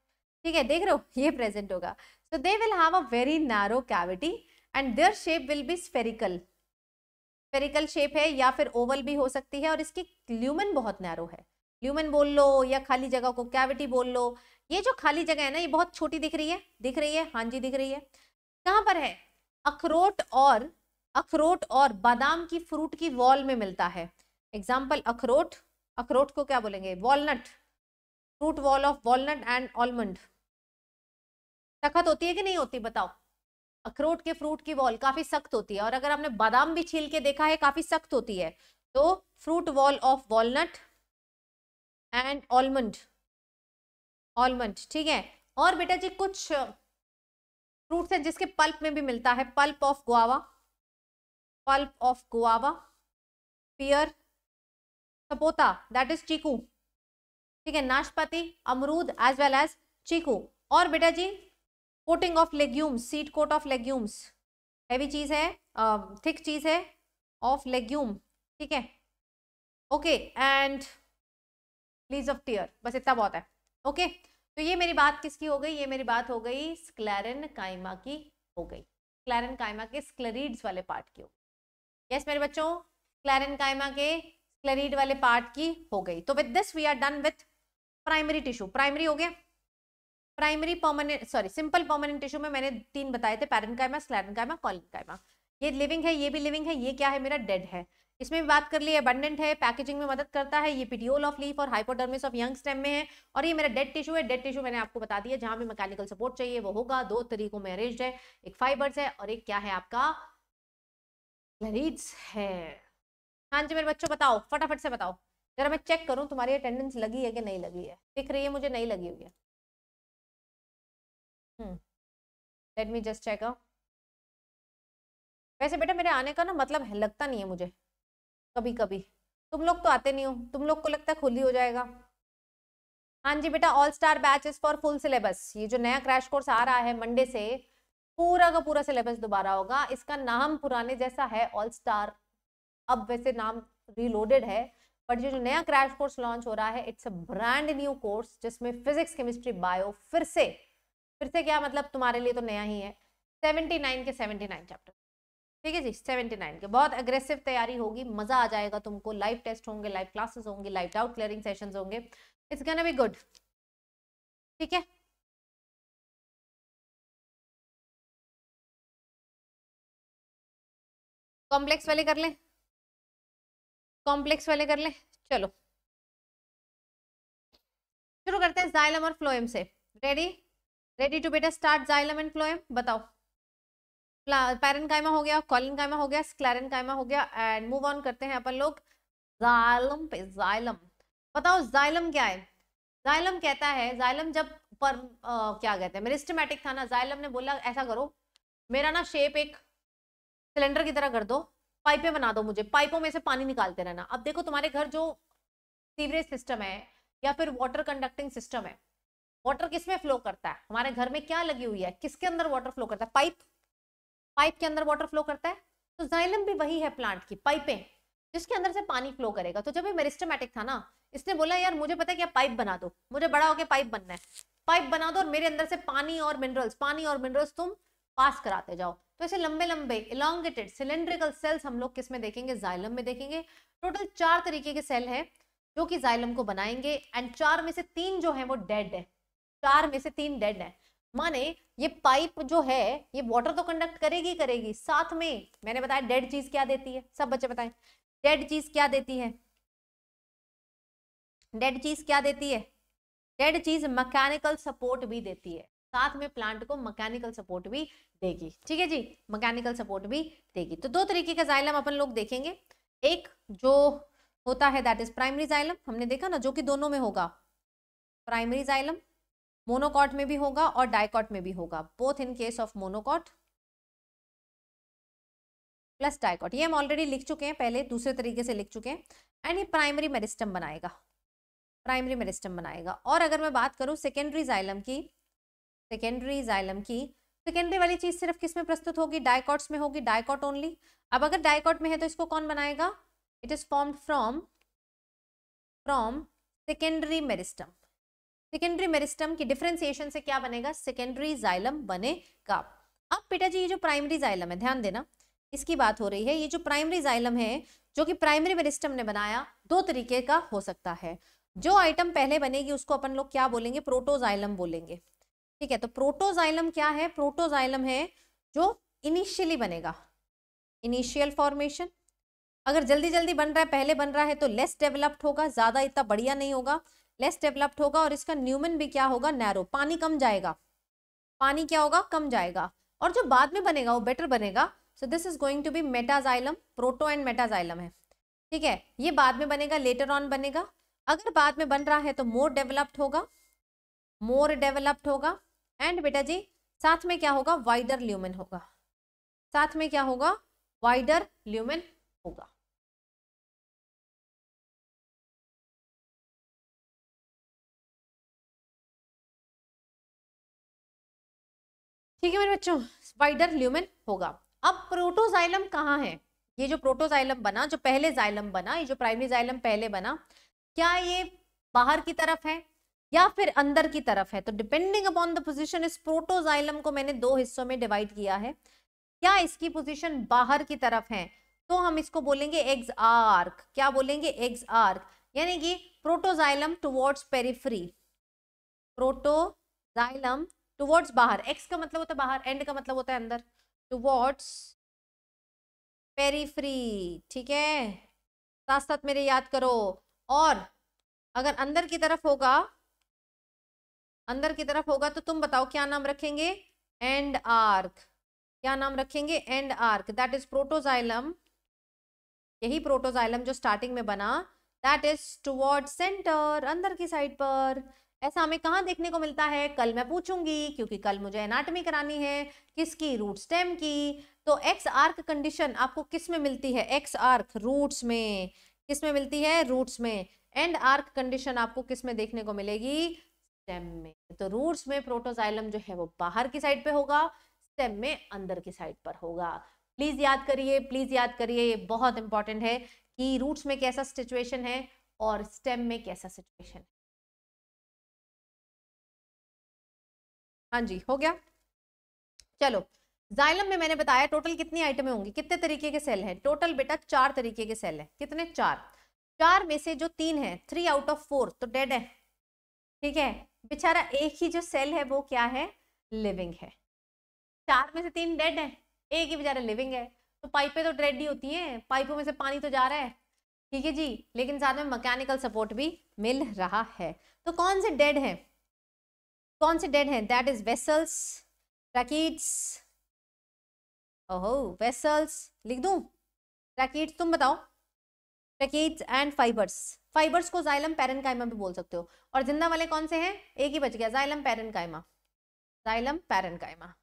ठीक है देख रहे हो ये प्रेजेंट होगा so they will have a very narrow cavity and their shape will be spherical spherical shape है या फिर ओवल भी हो सकती है और इसकी ल्यूमन बहुत नैरो है ल्यूमन बोल लो या खाली जगह को कैविटी बोल लो ये जो खाली जगह है ना ये बहुत छोटी दिख रही है दिख रही है हाँ जी दिख रही है कहाँ पर है अखरोट और अखरोट और बादाम की फ्रूट की वॉल में मिलता है एग्जाम्पल अखरोट अखरोट को क्या बोलेंगे walnut fruit wall of walnut and almond सख्त होती है कि नहीं होती बताओ अखरोट के फ्रूट की वॉल काफी सख्त होती है और अगर आपने बादाम भी छील के देखा है काफी सख्त होती है तो fruit wall of walnut and almond almond ठीक है और बेटा जी कुछ फ्रूट्स हैं जिसके पल्प में भी मिलता है pulp of guava pulp of guava pear sapota that is chikoo ठीक है नाशपाती अमरूद एज वेल एज चीकू और बेटा जी coating of legumes seed coat of legumes heavy चीज़ है थिक चीज़ है ऑफ लेग्यूम ठीक है okay and leaves of tea बस इतना बहुत है ओके तो ये मेरी बात किसकी हो गई ये मेरी बात हो गई स्क्लैरन कायमा की हो गई स्क्लैरन कायमा के स्क्लरीड्स वाले पार्ट की हो गई यस मेरे बच्चों स्क्लैरन कायमा के स्क्लरीड वाले पार्ट की हो गई तो with this we are done with primary tissue primary हो गया primary permanent sorry simple permanent tissue में मैंने तीन बताए थे पैरन कायमा स्क्लेरन काइमा कॉलिन ये लिविंग है ये भी लिविंग है ये क्या है मेरा डेड है इसमें भी बात कर ली अबंडेंट है पैकेजिंग में मदद करता है ये पीडियोल ऑफ लीफ और हाइपोडर्मिस ऑफ यंग स्टेम में है और ये मेरा डेड टिश्यू है डेड टिश्यू मैंने आपको बता दिया जहां भी मैकेनिकल सपोर्ट चाहिए वो होगा दो तरीकों में अरेज है एक फाइबर्स है और एक क्या है आपका है हाँ जी मेरे बच्चों बताओ फटाफट से बताओ जरा मैं चेक करूँ तुम्हारी अटेंडेंस लगी है कि नहीं लगी है दिख रही है मुझे नहीं लगी हुई है लेट मी जस्ट चेक वैसे बेटा मेरे आने का ना मतलब है लगता नहीं है मुझे कभी कभी तुम लोग तो आते नहीं हो तुम लोग को लगता है खुली हो जाएगा हाँ जी बेटा all star is for full syllabus ये जो नया क्रैश कोर्स आ रहा है मंडे से पूरा का पूरा सिलेबस दोबारा होगा इसका नाम पुराने जैसा है ऑल स्टार अब वैसे नाम रिलोडेड है बट ये जो नया क्रैश कोर्स लॉन्च हो रहा है it's a brand new course जिसमें फिजिक्स केमिस्ट्री बायो फिर से फिर से क्या मतलब तुम्हारे लिए तो नया ही है सेवेंटी के सेवेंटी चैप्टर ठीक है जी सेवेंटी नाइन के बहुत अग्रेसिव तैयारी होगी मजा आ जाएगा तुमको लाइव टेस्ट होंगे लाइव क्लासेस होंगे लाइव डाउट क्लियरिंग सेशन होंगे इट्स गन बी गुड ठीक है कॉम्प्लेक्स वाले कर लें कॉम्प्लेक्स वाले कर लें चलो शुरू करते हैं जाइलम और फ्लोएम से रेडी रेडी टू बेटा स्टार्ट जाइलम एंड फ्लोएम बताओ पैरन कायमा हो गया कॉलिन कायमा हो गया स्क्लैरन कायमा हो गया एंड मूव ऑन करते हैं अपन लोग जालम पे जालम बताओ जालम क्या है जालम कहता है जालम जब पर आ, क्या कहते हैं मेरिस्टमेटिक था ना जालम ने बोला ऐसा करो मेरा ना शेप एक सिलेंडर की तरह कर दो पाइपें बना दो मुझे पाइपों में से पानी निकालते रहना अब देखो तुम्हारे घर जो सीवरेज सिस्टम है या फिर वाटर कंडक्टिंग सिस्टम है वाटर किस में फ्लो करता है हमारे घर में क्या लगी हुई है किसके अंदर वाटर फ्लो करता है पाइप पाइप के अंदर वाटर फ्लो करता है तो जाइलम भी वही है प्लांट की पाइपें जिसके अंदर से पानी फ्लो करेगा तो जब ये मेरिस्टमेटिक था ना इसने बोला यार मुझे पता है क्या पाइप बना दो मुझे बड़ा होकर पाइप बनना है पाइप बना दो और मेरे अंदर से पानी और मिनरल्स पानी और मिनरल्स तुम पास कराते जाओ तो ऐसे लंबे लंबे इलांगेटेड सिलेंड्रिकल सेल्स हम लोग किस में देखेंगे जाइलम में देखेंगे टोटल चार तरीके के सेल हैं जो कि जाइलम को बनाएंगे एंड चार में से तीन जो है वो डेड है चार में से तीन डेड है माने ये पाइप जो है ये वाटर तो कंडक्ट करेगी करेगी साथ में मैंने बताया डेड चीज क्या देती है सब बच्चे बताए डेड चीज क्या देती है डेड चीज क्या देती है डेड चीज मैकेनिकल सपोर्ट भी देती है साथ में प्लांट को मैकेनिकल सपोर्ट भी देगी ठीक है जी मैकेनिकल सपोर्ट भी देगी तो दो तरीके का जाइलम अपन लोग देखेंगे एक जो होता है दैट इज प्राइमरी जाइलम हमने देखा ना जो कि दोनों में होगा प्राइमरी जाइलम मोनोकॉट में भी होगा और डायकॉट में भी होगा both in case of monocot plus dicot ये हम ऑलरेडी लिख चुके हैं पहले दूसरे तरीके से लिख चुके हैं एंड ये प्राइमरी मेरिस्टम बनाएगा प्राइमरी मेरिस्टम बनाएगा और अगर मैं बात करूँ सेकेंडरी जाइलम की सेकेंडरी जाइलम की सेकेंडरी वाली चीज सिर्फ किस में प्रस्तुत होगी डायकॉट्स में होगी डायकॉट ओनली अब अगर डायकॉट में है तो इसको कौन बनाएगा it is formed from from secondary meristem secondary meristem की डिफ्रेंसिएशन से क्या बनेगा सेकेंडरी जाइलम बनेगा अब पिताजी ये जो प्राइमरी जाइलम है ध्यान देना इसकी बात हो रही है ये जो प्राइमरी जाइलम है जो कि प्राइमरी मेरिस्टम ने बनाया दो तरीके का हो सकता है जो आइटम पहले बनेगी उसको अपन लोग क्या बोलेंगे प्रोटोजाइलम बोलेंगे ठीक है तो प्रोटोजाइलम क्या है प्रोटोजाइलम है जो इनिशियली बनेगा इनिशियल फॉर्मेशन अगर जल्दी जल्दी बन रहा है पहले बन रहा है तो लेस डेवलप्ड होगा ज्यादा इतना बढ़िया नहीं होगा लेस डेवलप्ड होगा और इसका न्यूमन भी क्या होगा नैरो पानी कम जाएगा पानी क्या होगा कम जाएगा और जो बाद में बनेगा वो बेटर बनेगा so this is going to be metaxylem proto and metaxylem है ठीक है ये बाद में बनेगा लेटर ऑन बनेगा अगर बाद में बन रहा है तो मोर डेवलप्ड होगा मोर डेवलप्ड होगा एंड बेटा जी साथ में क्या होगा वाइडर ल्यूमन होगा साथ में क्या होगा वाइडर ल्यूमन होगा ठीक है मेरे बच्चों स्पाइडर ल्यूमेन होगा अब प्रोटोजाइलम कहाँ है ये जो प्रोटोजाइलम बना जो पहले जाइलम बना ये जो प्राइमरी जाइलम पहले बना क्या ये बाहर की तरफ है या फिर अंदर की तरफ है तो डिपेंडिंग अपॉन द पोजिशन इस प्रोटोजाइलम को मैंने दो हिस्सों में डिवाइड किया है क्या इसकी पोजिशन बाहर की तरफ है तो हम इसको बोलेंगे एग्ज आर्क क्या बोलेंगे एग्ज आर्क यानी कि protoxylem towards periphery protoxylem towards बाहर एक्स का मतलब होता है बाहर एंड का मतलब होता है अंदर टुवर्ड्स पेरीफ्री ठीक है साथ साथ मेरे याद करो और अगर अंदर की तरफ होगा अंदर की तरफ होगा तो तुम बताओ क्या नाम रखेंगे एंड आर्क क्या नाम रखेंगे endarch that is protoxylem यही प्रोटोजाइलम जो स्टार्टिंग में बना दैट इज टुवर्ड सेंटर अंदर की साइड पर ऐसा हमें कहाँ देखने को मिलता है कल मैं पूछूंगी क्योंकि कल मुझे एनाटमी करानी है किसकी रूट स्टेम की तो एक्स आर्क कंडीशन आपको किस में मिलती है एक्स आर्क रूट्स में किस में मिलती है रूट्स में एंड आर्क कंडीशन आपको किस में देखने को मिलेगी स्टेम में तो रूट्स में प्रोटोजाइलम जो है वो बाहर की साइड पे होगा स्टेम में अंदर की साइड पर होगा प्लीज याद करिए प्लीज याद करिए ये बहुत इंपॉर्टेंट है कि रूट्स में कैसा सिचुएशन है और स्टेम में कैसा सिचुएशन है हाँ जी हो गया चलो जाइलम में मैंने बताया टोटल कितनी आइटमें होंगी कितने तरीके के सेल हैं टोटल बेटा चार तरीके के सेल हैं कितने चार चार में से जो तीन है थ्री आउट ऑफ फोर तो डेड है ठीक है बेचारा एक ही जो सेल है वो क्या है लिविंग है चार में से तीन डेड है एक ही बेचारा लिविंग है तो पाइपें तो डेड ही होती हैं पाइपों में से पानी तो जा रहा है ठीक है जी लेकिन साथ में मैकेनिकल सपोर्ट भी मिल रहा है तो कौन से डेड है कौन से डेड हैं दैट इज वेसल्स रैकेट्स ओहो वेसल्स लिख दूं रैकेट्स तुम बताओ रैकेट्स एंड फाइबर्स फाइबर्स को जाइलम पैरन भी बोल सकते हो और जिंदा वाले कौन से हैं एक ही बच गया xylem parenchyma xylem parenchyma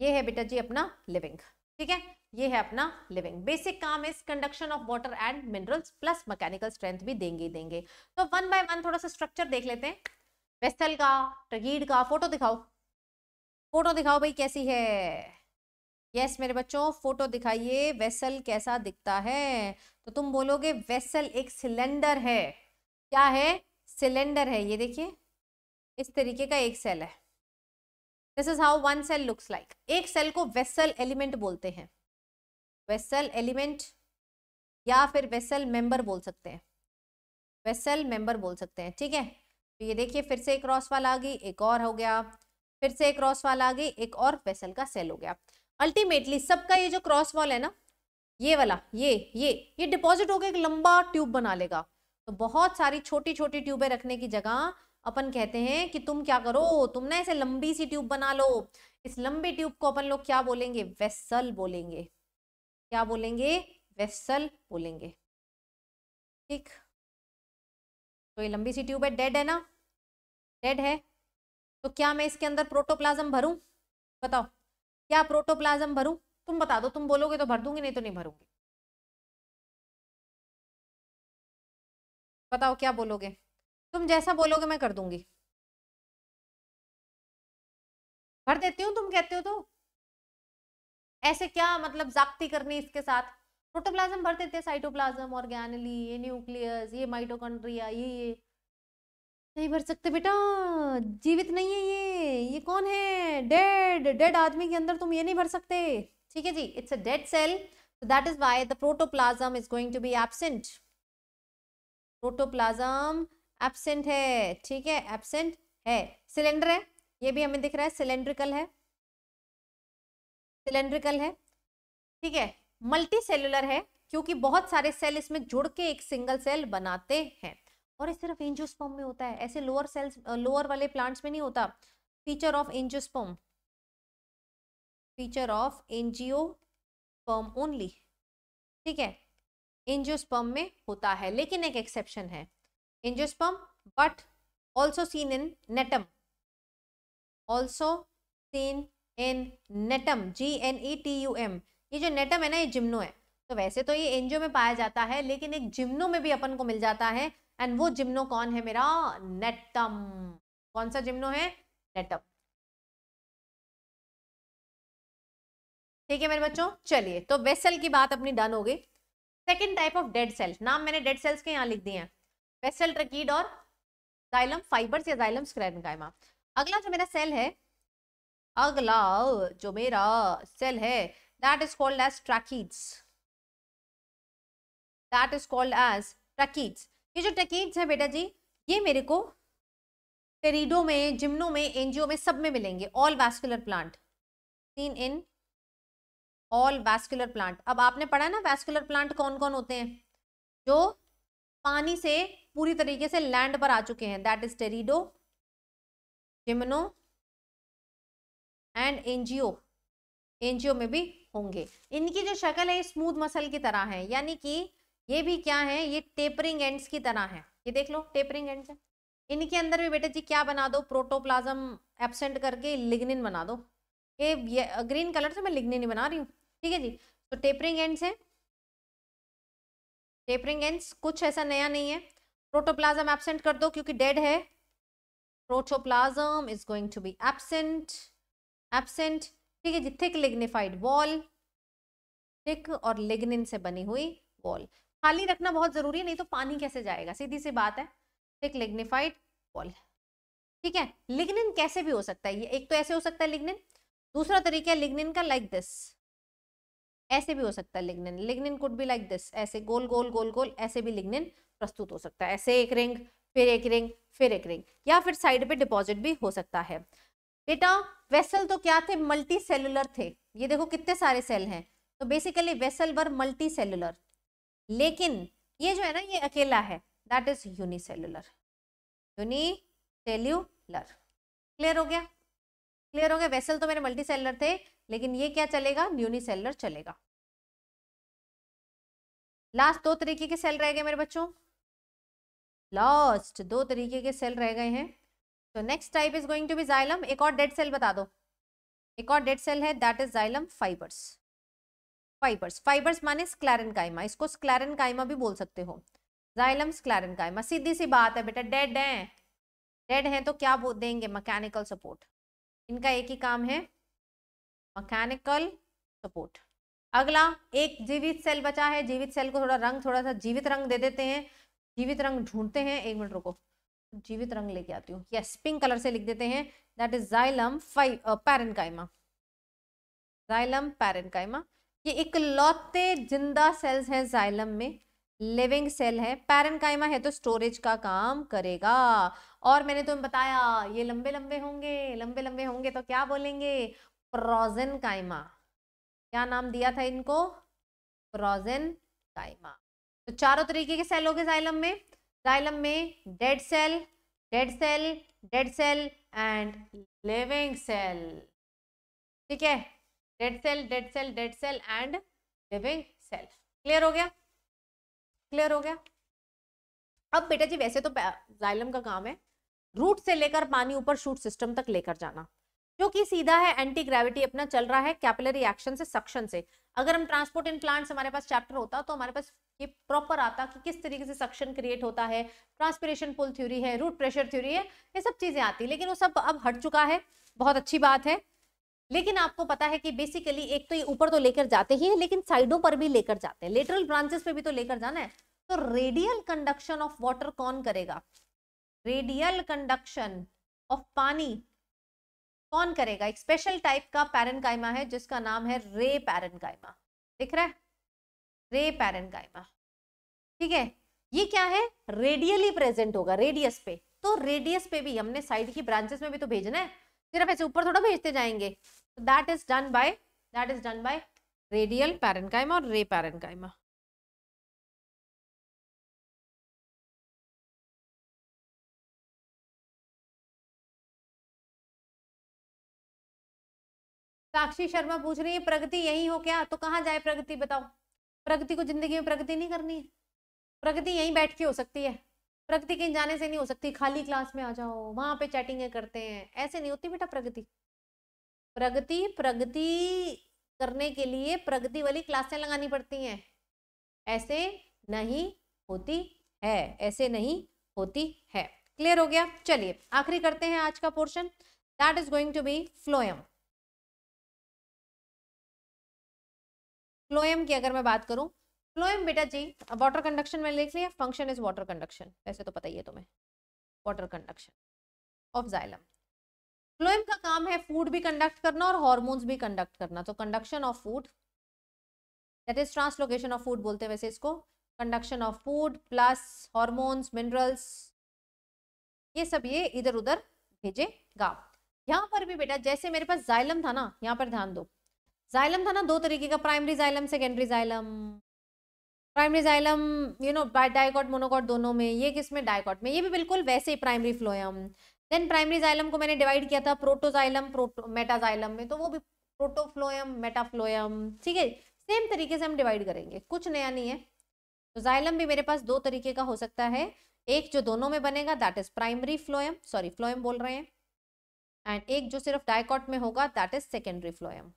ये है बेटा जी अपना लिविंग ठीक है ये है अपना लिविंग बेसिक काम is conduction of water and minerals plus mechanical strength भी देंगे देंगे तो वन बाय वन थोड़ा सा स्ट्रक्चर देख लेते हैं वेस्टल का टगीड का फोटो दिखाओ फोटो दिखाओ भाई कैसी है यस मेरे बच्चों फोटो दिखाइए वेसल कैसा दिखता है तो तुम बोलोगे वेसल एक सिलेंडर है क्या है सिलेंडर है ये देखिए इस तरीके का एक सेल है this is how one cell looks like एक सेल को वेसल एलिमेंट बोलते हैं वेसल एलिमेंट या फिर वेसल मेंबर बोल सकते हैं वेसल मेंबर बोल सकते हैं ठीक है तो ये देखिए फिर से एक क्रॉस वाल आ गई एक और हो गया फिर से एक क्रॉस वाल आ गई एक और वेसल का सेल हो गया अल्टीमेटली सबका ये जो क्रॉस वॉल है ना ये वाला ये ये ये डिपॉजिट होकर एक लंबा ट्यूब बना लेगा तो बहुत सारी छोटी छोटी ट्यूबें रखने की जगह अपन कहते हैं कि तुम क्या करो तुम ना ऐसे लंबी सी ट्यूब बना लो इस लंबी ट्यूब को अपन लोग क्या बोलेंगे वेसल बोलेंगे क्या बोलेंगे वेसल बोलेंगे ठीक तो ये लंबी सी ट्यूब है डेड है ना डेड है तो क्या मैं इसके अंदर प्रोटोप्लाज्म भरूं बताओ क्या प्रोटोप्लाज्म भरूं तुम बता दो तुम बोलोगे तो भर दूंगी नहीं तो नहीं भरूंगी बताओ क्या बोलोगे तुम जैसा बोलोगे मैं कर दूंगी भर देती हूँ तुम कहते हो तो ऐसे क्या मतलब जाप्ती करनी इसके साथ प्रोटोप्लाज्म भरते थे साइटोप्लाज्म और ऑर्गेनली ये न्यूक्लियस ये माइटोकॉन्ड्रिया ये ये नहीं भर सकते बेटा जीवित नहीं है ये ये कौन है डेड डेड आदमी के अंदर तुम ये नहीं भर सकते ठीक है जी it's a dead cell so that is why the protoplasm is going to be absent protoplasm absent है ठीक है एबसेंट है सिलेंडर है ये भी हमें दिख रहा है सिलेंड्रिकल है सिलेंड्रिकल है ठीक है मल्टी सेलुलर है क्योंकि बहुत सारे सेल इसमें जुड़ के एक सिंगल सेल बनाते हैं और ये सिर्फ एंजियोस्पर्म में होता है ऐसे लोअर सेल्स लोअर वाले प्लांट्स में नहीं होता feature of angiosperm feature of angiosperm only ठीक है एंजियोस्पर्म में होता है लेकिन एक एक्सेप्शन है angiosperm but also seen in Gnetum also seen in Gnetum G N E T U M ये जो नेटम है ना ये जिम्नो है तो वैसे तो ये एनजीओ में पाया जाता है लेकिन एक जिम्नो में भी अपन को मिल जाता है एंड वो जिम्नो कौन है मेरा नेटम कौन सा जिम्नो है नेटम ठीक है मेरे बच्चों चलिए तो वेसल की बात अपनी डन हो गई second type of dead cells नाम मैंने डेड सेल्स के यहाँ लिख दिए हैं वेसल ट्रकीड और जाइलम फाइबर्स या जाइलम स्क्रैनकाइमा अगला जो मेरा सेल है अगला जो मेरा सेल है that is called as tracheids that is called as tracheids ये जो ट्रकीड्स हैं बेटा जी ये मेरे को पेरिडो में जिम्नो में एनजीओ में सब में मिलेंगे all vascular plant seen in all vascular plant अब आपने पढ़ा ना वैस्कुलर प्लांट कौन कौन होते हैं जो पानी से पूरी तरीके से लैंड पर आ चुके हैं that is pterido gymno and angio angio में भी होंगे इनकी जो शक्ल है स्मूथ मसल की तरह है यानी कि ये भी क्या है ये टेपरिंग एंड्स की तरह है ये देख लो टेपरिंग एंड्स है इनके अंदर भी बेटा जी क्या बना दो प्रोटोप्लाज्म एबसेंट करके लिग्निन बना दो ये, ग्रीन कलर से मैं लिग्निन बना रही हूँ ठीक है जी तो टेपरिंग एंड्स है टेपरिंग एंड्स कुछ ऐसा नया नहीं है प्रोटोप्लाज्म एबसेंट कर दो क्योंकि डेड है protoplasm is going to be absent absent ठीक है जी थिक लिग्निफाइड वॉल थिक और लिग्निन से बनी हुई वॉल खाली रखना बहुत जरूरी है नहीं तो पानी कैसे जाएगा सीधी सी बात है थिक लिग्निफाइड वॉल ठीक है लिग्निन कैसे भी हो सकता है ये एक तो ऐसे हो सकता है लिग्निन दूसरा तरीका है लिग्निन का लाइक like दिस ऐसे भी हो सकता है लिग्निन लिग्निन कुड भी लाइक दिस ऐसे गोल गोल गोल गोल ऐसे भी लिग्निन प्रस्तुत हो सकता है ऐसे एक रिंग फिर एक रिंग फिर एक रिंग या फिर साइड पे डिपॉजिट भी हो सकता है बेटा वेसल तो क्या थे मल्टी सेलुलर थे ये देखो कितने सारे सेल हैं तो basically vessel were multicellular लेकिन ये जो है ना ये अकेला है that is unicellular unicellular clear हो गया क्लियर हो गया वेसल तो मेरे मल्टी सेलुलर थे लेकिन ये क्या चलेगा यूनिसेलुलर चलेगा लास्ट दो तरीके के सेल रह गए मेरे बच्चों लास्ट दो तरीके के सेल रह गए हैं तो next type is going to be xylem एक और डेड सेल बता दो एक और डेड सेल है that is xylem fibres fibres fibres माने स्क्लैरन काइमा इसको स्क्लैरन काइमा भी बोल सकते हो जाइलम स्क्लैरन काइमा सीधी सी बात है बेटा डेड है डेड है तो क्या वो देंगे मैकेनिकल सपोर्ट इनका एक ही काम है मैकेनिकल सपोर्ट अगला एक जीवित सेल बचा है जीवित सेल को थोड़ा रंग थोड़ा सा जीवित रंग दे देते हैं जीवित रंग ढूंढते हैं एक मिनट रुको जीवित रंग लेके आती हूँ यस पिंक कलर से लिख देते हैं that is xylem parenchyma xylem parenchyma ये एक लौते जिंदा सेल्स हैं जाइलम में लिविंग सेल है पैरेनकाइमा है तो स्टोरेज का काम करेगा और मैंने तुम्हें बताया ये लंबे लंबे होंगे लंबे लंबे होंगे तो क्या बोलेंगे प्रोजन काइमा क्या नाम दिया था इनको प्रोजन काइमा तो चारों तरीके के सेल हो गए जाइलम में जाइलम में dead cell dead cell dead cell and living cell ठीक है dead cell dead cell dead cell and living cell clear हो गया क्लियर हो गया अब बेटा जी वैसे तो जाइलम का काम है रूट से लेकर पानी ऊपर शूट सिस्टम तक लेकर जाना जो कि सीधा है एंटी ग्रेविटी अपना चल रहा है कैपिलरी एक्शन से सक्शन से अगर हम ट्रांसपोर्ट इन प्लांट्स हमारे पास चैप्टर होता तो हमारे पास ये प्रॉपर आता कि किस तरीके से सक्शन क्रिएट होता है ट्रांसपिरेशन पुल थ्योरी है रूट प्रेशर थ्योरी है ये सब चीज़ें आती लेकिन वो सब अब हट चुका है बहुत अच्छी बात है लेकिन आपको पता है कि बेसिकली एक तो ये ऊपर तो लेकर जाते ही है लेकिन साइडों पर भी लेकर जाते हैं लेटरल ब्रांचेस पे भी तो लेकर जाना है तो रेडियल कंडक्शन ऑफ वाटर कौन करेगा रेडियल कंडक्शन ऑफ पानी कौन करेगा एक स्पेशल टाइप का पैरन है जिसका नाम है रे पैरन दिख रहा है रे पैरेन्काइमा ठीक है ये क्या है रेडियली प्रेजेंट होगा रेडियस पे तो रेडियस पे भी हमने साइड की ब्रांचेस में भी तो भेजना है सिर्फ ऐसे ऊपर थोड़ा भेजते जाएंगे that is done by that is done by radial parenchyma और रे पैरेन्काइमा साक्षी शर्मा पूछ रही है प्रगति यही हो क्या तो कहाँ जाए प्रगति बताओ प्रगति को जिंदगी में प्रगति नहीं करनी है प्रगति यहीं बैठ के हो सकती है प्रगति कहीं जाने से नहीं हो सकती खाली क्लास में आ जाओ वहां पे चैटिंग करते हैं ऐसे नहीं होती बेटा प्रगति प्रगति प्रगति करने के लिए प्रगति वाली क्लासें लगानी पड़ती हैं ऐसे नहीं होती है ऐसे नहीं होती है क्लियर हो गया चलिए आखिरी करते हैं आज का portion that is going to be phloem phloem की अगर मैं बात करूँ फ्लोएम बेटा जी वाटर कंडक्शन मैंने लिख लिया फंक्शन इज वाटर कंडक्शन वैसे तो पता ही है तुम्हें water conduction of xylem phloem का काम है फूड भी कंडक्ट करना और हॉर्मोन्स भी कंडक्ट करना तो conduction of food that is translocation of food बोलते हैं वैसे इसको conduction of food plus hormones minerals ये सब ये इधर उधर भेजेगा यहाँ पर भी बेटा जैसे मेरे पास जाइलम था ना यहाँ पर ध्यान दो जाइलम था ना दो तरीके का primary xylem secondary xylem primary xylem you know dicot monocot दोनों में ये किस में डाइकॉट में ये भी बिल्कुल वैसे ही primary phloem then primary xylem को मैंने डिवाइड किया था प्रोटोजाइलम प्रोटो मेटाजाइलम में तो वो भी प्रोटोफ्लोयम मेटाफ्लोयम ठीक है सेम तरीके से हम डिवाइड करेंगे कुछ नया नहीं है तो जाइलम भी मेरे पास दो तरीके का हो सकता है एक जो दोनों में बनेगा that is primary phloem sorry phloem बोल रहे हैं एंड एक जो सिर्फ डाइकॉट में होगा that is secondary phloem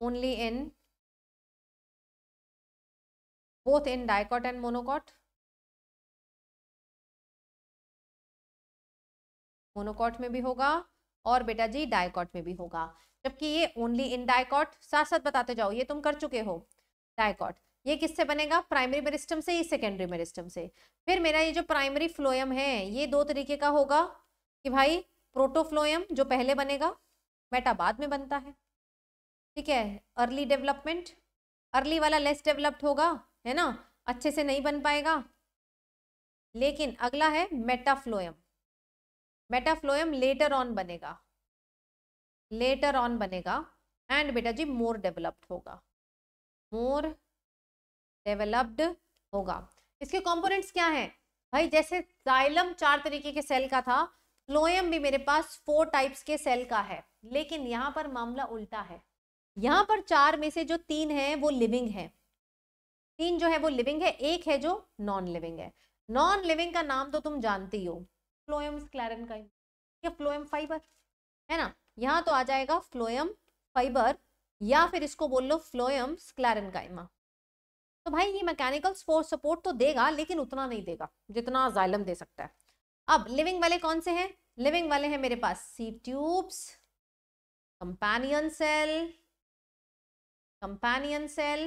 only in both in dicot and monocot monocot में भी होगा और बेटा जी डायकॉट में भी होगा जबकि ये ओनली इन डायकॉट साथ साथ बताते जाओ ये तुम कर चुके हो डायकॉट ये किससे बनेगा प्राइमरी मेरिस्टम से या सेकेंडरी मेरिस्टम से फिर मेरा ये जो प्राइमरी फ्लोयम है ये दो तरीके का होगा कि भाई प्रोटोफ्लोयम जो पहले बनेगा मेटा बाद में बनता है ठीक है अर्ली डेवलपमेंट अर्ली वाला लेस डेवलप्ड होगा है ना अच्छे से नहीं बन पाएगा लेकिन अगला है मेटाफ्लोयम मेटाफ्लोयम लेटर ऑन बनेगा लेटर ऑन बनेगा एंड बेटा जी मोर डेवलप्ड होगा मोर डेवलप्ड होगा इसके कंपोनेंट्स क्या हैं भाई जैसे जाइलम चार तरीके के सेल का था फ्लोयम भी मेरे पास फोर टाइप्स के सेल का है लेकिन यहाँ पर मामला उल्टा है यहाँ पर चार में से जो तीन है वो लिविंग है तीन जो है वो लिविंग है एक है जो नॉन लिविंग है नॉन लिविंग का नाम तो तुम जानती हो फ्लोएम स्क्लैरन का या फ्लोएम फाइबर है ना यहाँ तो आ जाएगा फ्लोएम फाइबर या फिर इसको बोल लो फ्लोएम स्क्लैरन काइमा तो भाई ये मैकेनिकल स्पोर्ट सपोर्ट तो देगा लेकिन उतना नहीं देगा जितना जाइलम दे सकता है अब लिविंग वाले कौन से हैं लिविंग वाले हैं मेरे पास sieve tubes companion cell companion cell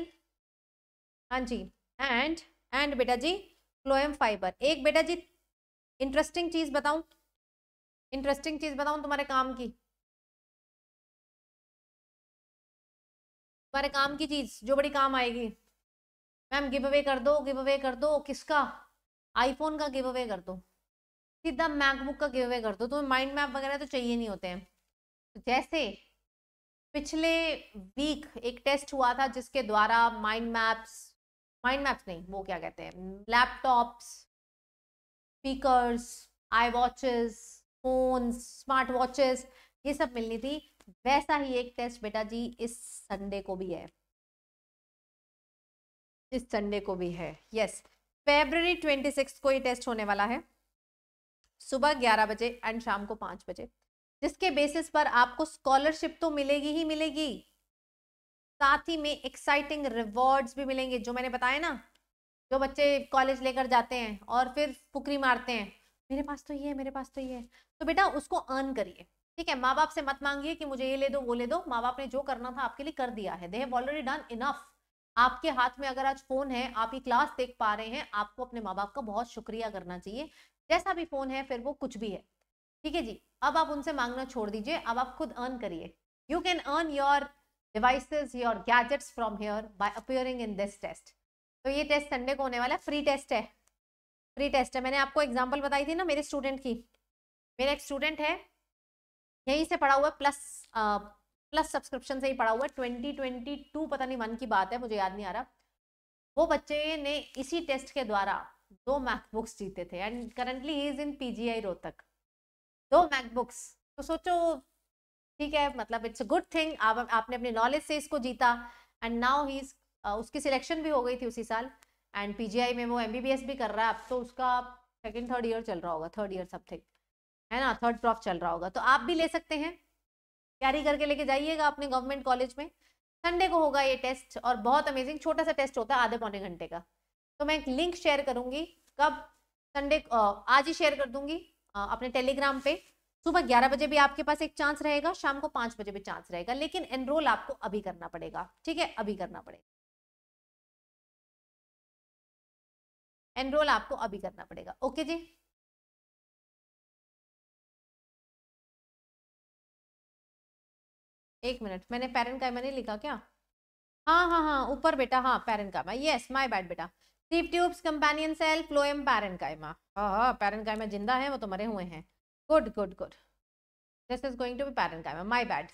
हाँ जी एंड एंड बेटा जी फ्लोएम फाइबर एक बेटा जी इंटरेस्टिंग चीज बताऊं इंटरेस्टिंग चीज बताऊं तुम्हारे काम की तुम्हारे काम की चीज जो बड़ी काम आएगी मैम गिव अवे कर दो गिव अवे कर दो किसका आईफोन का गिव अवे कर दो सीधा मैकबुक का गिव अवे कर दो तुम्हें माइंड मैप वगैरह तो चाहिए नहीं होते हैं तो जैसे पिछले वीक एक टेस्ट हुआ था जिसके द्वारा माइंड मैप्स माइंड मैप्स नहीं वो क्या कहते हैं laptops speakers iWatches phones smart watches ये सब मिलनी थी वैसा ही एक टेस्ट बेटा जी इस संडे को भी है इस संडे को भी है यस फेब्रवरी ट्वेंटी सिक्स को ये टेस्ट होने वाला है सुबह ग्यारह बजे एंड शाम को पाँच बजे जिसके बेसिस पर आपको स्कॉलरशिप तो मिलेगी ही मिलेगी साथ ही में एक्साइटिंग रिवॉर्ड्स भी मिलेंगे जो मैंने बताया ना जो बच्चे कॉलेज लेकर जाते हैं और फिर फुकरी मारते हैं मेरे पास तो ये है मेरे पास तो ये है तो बेटा उसको अर्न करिए ठीक है माँ बाप से मत मांगिए कि मुझे ये ले दो वो ले दो माँ बाप ने जो करना था आपके लिए कर दिया है they have already done enough आपके हाथ में अगर आज फोन है आप ये क्लास देख पा रहे हैं आपको अपने माँ बाप का बहुत शुक्रिया करना चाहिए जैसा भी फोन है फिर वो कुछ भी है ठीक है जी अब आप उनसे मांगना छोड़ दीजिए अब आप खुद अर्न करिए you can earn your devices your gadgets from here by appearing in this test तो ये टेस्ट संडे को होने वाला है फ्री टेस्ट है फ्री टेस्ट है मैंने आपको एग्जाम्पल बताई थी ना मेरे स्टूडेंट की मेरा एक स्टूडेंट है यहीं से पढ़ा हुआ है प्लस आ, प्लस सब्सक्रिप्शन से ही पढ़ा हुआ है ट्वेंटी ट्वेंटी टू पता नहीं वन की बात है मुझे याद नहीं आ रहा वो बच्चे ने इसी टेस्ट के द्वारा दो मैथ बुक्स जीते थे and currently he is in PGI Rohtak दो मैकबुक्स तो सोचो ठीक है मतलब इट्स अ गुड थिंग आपने अपने नॉलेज से इसको जीता एंड नाउ ही उसकी सिलेक्शन भी हो गई थी उसी साल एंड पीजीआई में वो एमबीबीएस भी कर रहा है अब तो उसका सेकेंड थर्ड ईयर चल रहा होगा थर्ड ईयर समथिंग है ना थर्ड प्रॉप चल रहा होगा तो आप भी ले सकते हैं कैरी करके लेके जाइएगा अपने गवर्नमेंट कॉलेज में संडे को होगा ये टेस्ट और बहुत अमेजिंग छोटा सा टेस्ट होता है आधे पौने घंटे का तो मैं एक लिंक शेयर करूंगी कब संडे uh, आज ही शेयर कर दूंगी अपने टेलीग्राम पे सुबह ग्यारह बजे भी आपके पास एक चांस रहेगा शाम को पांच बजे भी चांस रहेगा लेकिन एनरोल आपको अभी करना पड़ेगा ठीक है अभी करना पड़ेगा एनरोल आपको अभी करना पड़ेगा ओके जी एक मिनट मैंने पेरेंट का मैंने लिखा क्या हाँ हाँ हाँ ऊपर बेटा हाँ पेरेंट का मैं यस माय बैड बेटा सीप ट्यूब्स कंपेनियन सेल फ्लोएम कायमा हाँ पैरेनकाइमा जिंदा है वो तो मरे हुए हैं good good good this is going to be parenchyma my bad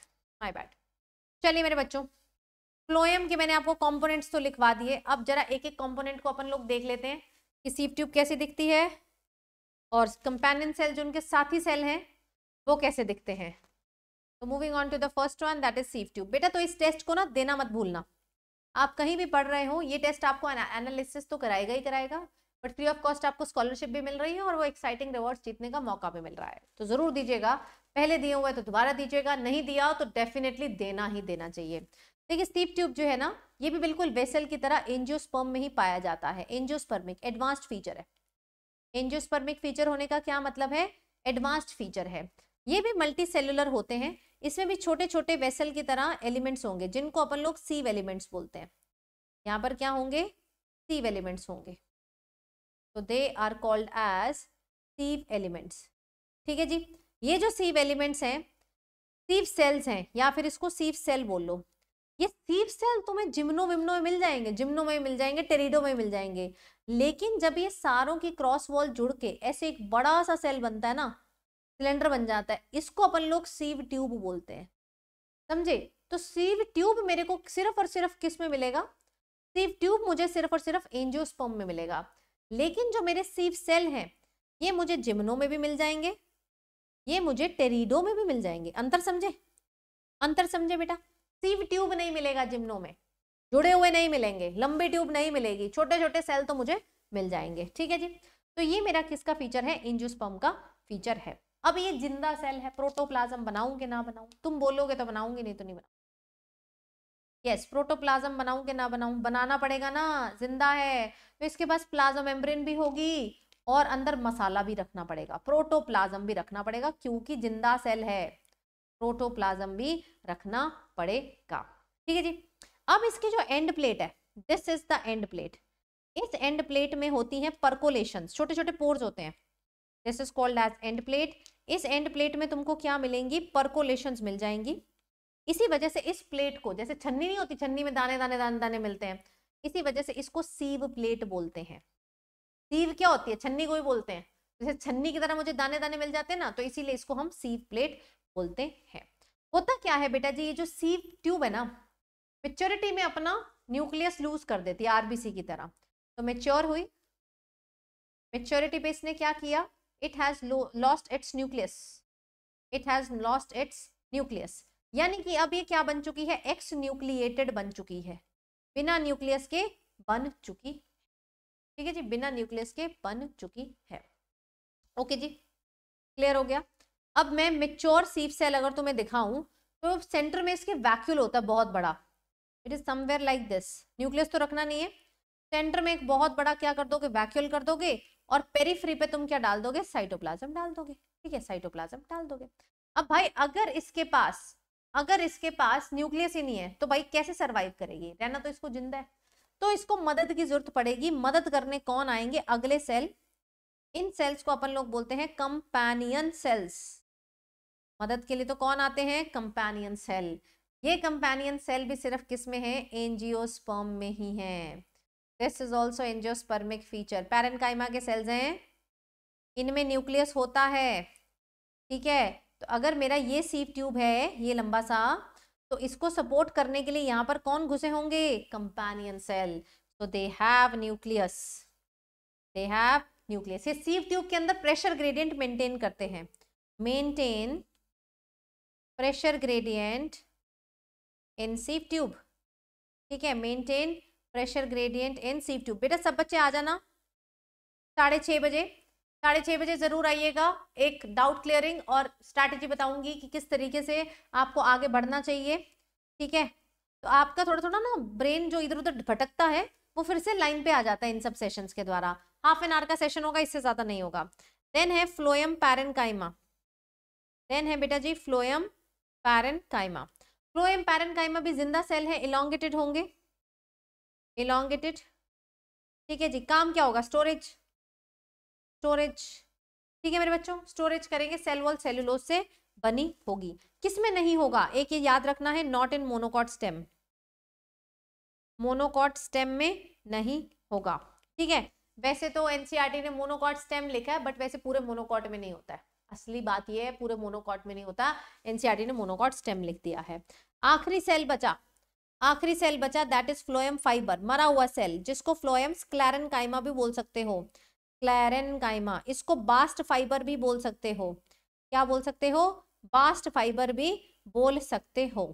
my bad चलिए मेरे बच्चों फ्लोएम के मैंने आपको कंपोनेंट्स तो लिखवा दिए अब जरा एक एक कंपोनेंट को अपन लोग देख लेते हैं कि सीप ट्यूब कैसी दिखती है और कंपेनियन सेल जो उनके साथी सेल हैं वो कैसे दिखते हैं तो moving on to the first one that is sieve tube बेटा तो इस टेस्ट को ना देना मत भूलना आप कहीं भी पढ़ रहे हो ये टेस्ट आपको एनालिसिस तो कराएगा ही कराएगा बट फ्री ऑफ कॉस्ट आपको स्कॉलरशिप भी मिल रही है और वो एक्साइटिंग रिवॉर्ड जीतने का मौका भी मिल रहा है तो ज़रूर दीजिएगा पहले दिए हुए तो दोबारा दीजिएगा नहीं दिया तो डेफिनेटली देना ही देना चाहिए देखिए स्टीप ट्यूब जो है ना ये भी बिल्कुल वेसल की तरह एंजियोस्पर्म में ही पाया जाता है एंजियोस्पर्मिक एडवांस्ड फीचर है एंजियोस्पर्मिक फीचर होने का क्या मतलब है एडवांस्ड फीचर है ये भी मल्टी सेलुलर होते हैं इसमें भी छोटे छोटे वेसल की तरह एलिमेंट्स होंगे जिनको अपन लोग सीव एलिमेंट्स बोलते हैं यहाँ पर क्या होंगे सीव एलिमेंट्स होंगे तो they are called as sieve elements ठीक है जी ये जो सीव एलिमेंट्स हैं सीव सेल्स हैं या फिर इसको सीव सेल बोल लो ये सीव सेल तुम्हें जिम्नो विम्नो में मिल जाएंगे जिम्नो में मिल जाएंगे टेरिडो में मिल जाएंगे लेकिन जब ये सारों की क्रॉस वॉल जुड़ के ऐसे एक बड़ा सा सेल बनता है ना सिलेंडर बन जाता है इसको अपन लोग सीव ट्यूब बोलते हैं समझे तो सीव ट्यूब मेरे को सिर्फ और सिर्फ किस में मिलेगा सीव ट्यूब मुझे सिर्फ और सिर्फ एंजियोस्पर्म में मिलेगा लेकिन जो मेरे सीव सेल हैं ये मुझे जिमनो में भी मिल जाएंगे ये मुझे टेरिडो में भी मिल जाएंगे अंतर समझे अंतर समझे बेटा सीव ट्यूब नहीं मिलेगा जिमनो में जुड़े हुए नहीं मिलेंगे लंबी ट्यूब नहीं मिलेगी छोटे छोटे सेल तो मुझे मिल जाएंगे ठीक है जी तो ये मेरा किसका फीचर है इंजूस्पम का फीचर है अब ये जिंदा सेल है प्रोटोप्लाज्म बनाऊं कि ना बनाऊं तुम बोलोगे तो बनाऊंगे नहीं तो नहीं बनाऊंगी यस प्रोटोप्लाज्म बनाऊं कि ना बनाऊं बनाना पड़ेगा ना जिंदा है तो इसके पास प्लाज्मा मेम्ब्रेन भी होगी और अंदर मसाला भी रखना पड़ेगा प्रोटोप्लाज्म भी रखना पड़ेगा क्योंकि जिंदा सेल है प्रोटोप्लाज्म भी रखना पड़ेगा ठीक है जी अब इसकी जो एंड प्लेट है this is the end plate इस एंड प्लेट में होती है परकोलेशन छोटे छोटे पोर्स होते हैं this is called as end plate इस एंड प्लेट में तुमको क्या मिलेंगी परकोलेशन मिल जाएंगी इसी वजह से इस प्लेट को जैसे छन्नी नहीं होती छन्नी में दाने दाने दाने दाने मिलते हैं इसी वजह से इसको सीव प्लेट बोलते हैं सीव क्या होती है छन्नी को ही बोलते हैं जैसे छन्नी की तरह मुझे दाने दाने मिल जाते हैं ना तो इसीलिए इसको हम सीव प्लेट बोलते हैं होता क्या है बेटा जी ये जो सीव ट्यूब है ना मेच्योरिटी में अपना न्यूक्लियस लूज कर देती है आरबीसी की तरह तो मेच्योर हुई मेच्योरिटी पे इसने क्या किया it has lost its nucleus it has lost its nucleus यानी कि अब ये क्या बन चुकी है एक्स न्यूक्लिएटेड बन चुकी है बिना न्यूक्लियस के बन चुकी ठीक है जी बिना न्यूक्लियस के बन चुकी है ओके जी क्लियर हो गया अब मैं मेच्योर सीप सेल अगर तुम्हें दिखाऊं तो सेंटर में इसके वैक्यूल होता है बहुत बड़ा it is somewhere like this nucleus तो रखना नहीं है सेंटर में एक बहुत बड़ा क्या कर दोगे वैक्यूल कर दोगे और पेरीफ्री पे तुम क्या डाल दोगे साइटोप्लाज्म डाल दोगे ठीक है साइटोप्लाज्म डाल दोगे अब भाई अगर इसके पास अगर इसके पास न्यूक्लियस ही नहीं है तो भाई कैसे सर्वाइव करेगी रहना तो इसको जिंदा है तो इसको मदद की जरूरत पड़ेगी मदद करने कौन आएंगे अगले सेल इन सेल्स को अपन लोग बोलते हैं कंपेनियन सेल्स मदद के लिए तो कौन आते हैं कंपेनियन सेल ये कंपेनियन सेल भी सिर्फ किस में है एनजीओ स्पर्म में ही है this is also angiospermic feature parenchyma के सेल्स हैं इनमें न्यूक्लियस होता है ठीक है तो अगर मेरा ये सीप ट्यूब है ये लंबा सा तो इसको सपोर्ट करने के लिए यहाँ पर कौन घुसे होंगे companion cell so they have nucleus they have nucleus ये सीप ट्यूब के अंदर प्रेशर ग्रेडियंट मेंटेन करते हैं मेंटेन प्रेशर ग्रेडियंट इन सीप ट्यूब ठीक है maintain pressure gradient in sieve tube बेटा सब बच्चे आ जाना साढ़े छः बजे साढ़े छः बजे ज़रूर आइएगा एक डाउट क्लियरिंग और स्ट्रैटेजी बताऊंगी कि किस तरीके से आपको आगे बढ़ना चाहिए ठीक है तो आपका थोड़ा थोड़ा ना ब्रेन जो इधर उधर भटकता है वो फिर से लाइन पे आ जाता है इन सब सेशंस के द्वारा हाफ एन आवर का सेशन होगा इससे ज़्यादा नहीं होगा देन है फ्लोयम पैरन देन है बेटा जी फ्लोयम पैरन काइमा फ्लोयम पैरन भी जिंदा सेल है इलांगेटेड होंगे इलोंगेटेड ठीक है जी काम क्या होगा स्टोरेज स्टोरेज ठीक है मेरे बच्चों स्टोरेज करेंगे सेल वॉल सेलुलोज से बनी होगी में नहीं होगा एक ये याद रखना है not in monocot stem monocot stem में नहीं होगा ठीक है वैसे तो एनसीईआरटी e ने मोनोकॉट स्टेम लिखा है बट वैसे पूरे मोनोकॉट में नहीं होता है असली बात यह है पूरे मोनोकॉट में नहीं होता एनसीआरटी e ने मोनोकॉट स्टेम लिख दिया है आखिरी सेल बचा आखिरी सेल बचा दैट इज फ्लोएम फाइबर मरा हुआ सेल जिसको फ्लोएम क्लैरन कायमा भी बोल सकते हो क्लैरन कायमा इसको बास्ट फाइबर भी बोल सकते हो क्या बोल सकते हो बास्ट फाइबर भी बोल सकते हो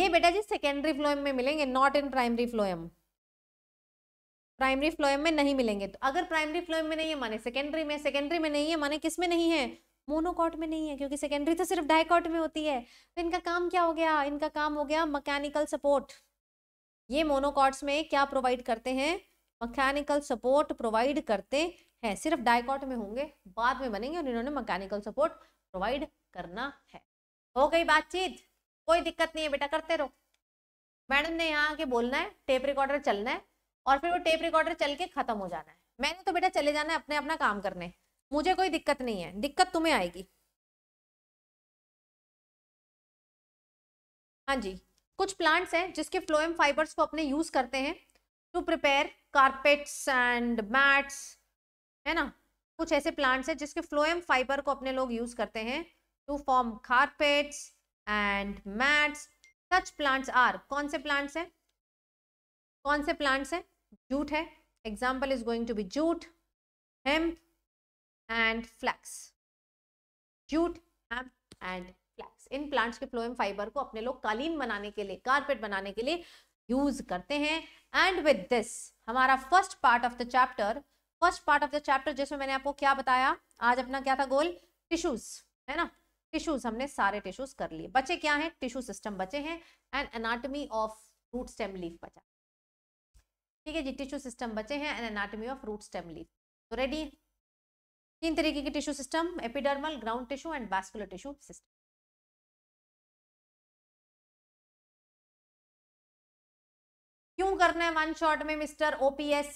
ये बेटा जी सेकेंडरी फ्लोएम में मिलेंगे not in primary phloem primary phloem में नहीं मिलेंगे तो अगर प्राइमरी फ्लोएम में नहीं है माने सेकेंडरी में सेकेंडरी में नहीं है माने किस में नहीं है मोनोकॉट में नहीं है क्योंकि सेकेंडरी तो सिर्फ डायकॉट में होती है तो इनका काम क्या हो गया इनका काम हो गया मैकेनिकल सपोर्ट ये मोनोकॉट्स में क्या प्रोवाइड करते हैं मकैनिकल सपोर्ट प्रोवाइड करते हैं सिर्फ डायकॉट में होंगे बाद में बनेंगे और इन्होंने मकैनिकल सपोर्ट प्रोवाइड करना है हो गई बातचीत कोई दिक्कत नहीं है बेटा करते रहो मैडम ने यहाँ आके बोलना है टेप रिकॉर्डर चलना है और फिर वो टेप रिकॉर्डर चल के खत्म हो जाना है मैंने तो बेटा चले जाना है अपने अपना काम करने मुझे कोई दिक्कत नहीं है दिक्कत तुम्हें आएगी हाँ जी कुछ प्लांट्स हैं जिसके फ्लोएम फाइबर्स को अपने यूज करते हैं to prepare carpets and mats है ना कुछ ऐसे प्लांट्स हैं जिसके फ्लोएम फाइबर को अपने लोग यूज करते हैं to form carpets and mats such plants are कौन से प्लांट्स हैं कौन से प्लांट्स हैं जूट है example is going to be jute hemp and flax jute hemp and in plants के फ्लोएम फाइबर को अपने लोग कालीन बनाने के लिए कारपेट बनाने के लिए यूज करते हैं एंड विद दिस हमारा first part of the chapter first part of the chapter जिसमें मैंने आपको क्या बताया आज अपना क्या था गोल टिश्यूज है ना टिश्यूज हमने सारे टिश्यूज कर लिए बचे क्या है टिश्यू सिस्टम बचे हैं and anatomy of root stem leaf बचा ठीक है जी टिश्यू सिस्टम बचे हैं and anatomy of root stem leaf तो रेडी तीन तरीके के tissue system epidermal ground tissue and vascular tissue system क्यों करना है वन शॉट में मिस्टर ओपीएस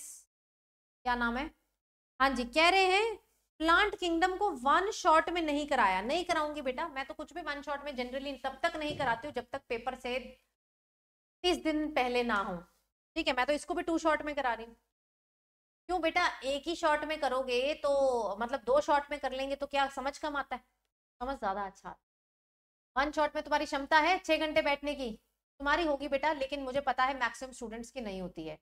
क्या नाम है हाँ जी कह रहे हैं प्लांट किंगडम को वन शॉट में नहीं कराया नहीं कराऊंगी बेटा मैं तो कुछ भी वन शॉट में जनरली तब तक नहीं कराती हूँ जब तक पेपर से तीस दिन पहले ना हो ठीक है मैं तो इसको भी टू शॉट में करा रही हूँ क्यों बेटा एक ही शॉट में करोगे तो मतलब दो शॉट में कर लेंगे तो क्या समझ कम आता है समझ ज्यादा अच्छा वन शॉट में तुम्हारी क्षमता है छह घंटे बैठने की तुम्हारी होगी बेटा लेकिन मुझे पता है मैक्सिमम स्टूडेंट्स की नहीं होती है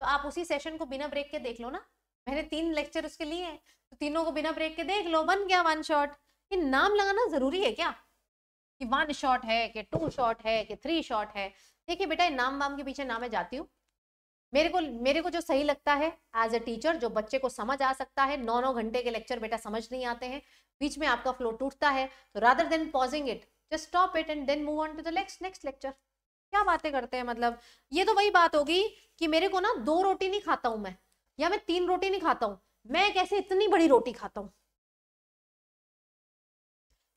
तो आप उसी सेशन को बिना ब्रेक के देख लो ना मैंने तीन लेक्चर उसके लिए हैं तो तीनों को बिना ब्रेक के देख लो बन गया वन शॉट ये नाम लगाना जरूरी है क्या कि वन शॉट है कि टू शॉट है कि थ्री शॉट है देखिए बेटा नाम वाम के पीछे ना मैं जाती हूँ मेरे को मेरे को जो सही लगता है एज ए टीचर जो बच्चे को समझ आ सकता है नौ नौ घंटे के लेक्चर बेटा समझ नहीं आते हैं बीच में आपका फ्लो टूटता है तो rather than pausing it just stop it and then move on to the next next lecture क्या बातें करते हैं मतलब ये तो वही बात होगी कि मेरे को ना दो रोटी नहीं खाता हूं मैं या मैं तीन रोटी नहीं खाता हूं मैं कैसे इतनी बड़ी रोटी खाता हूं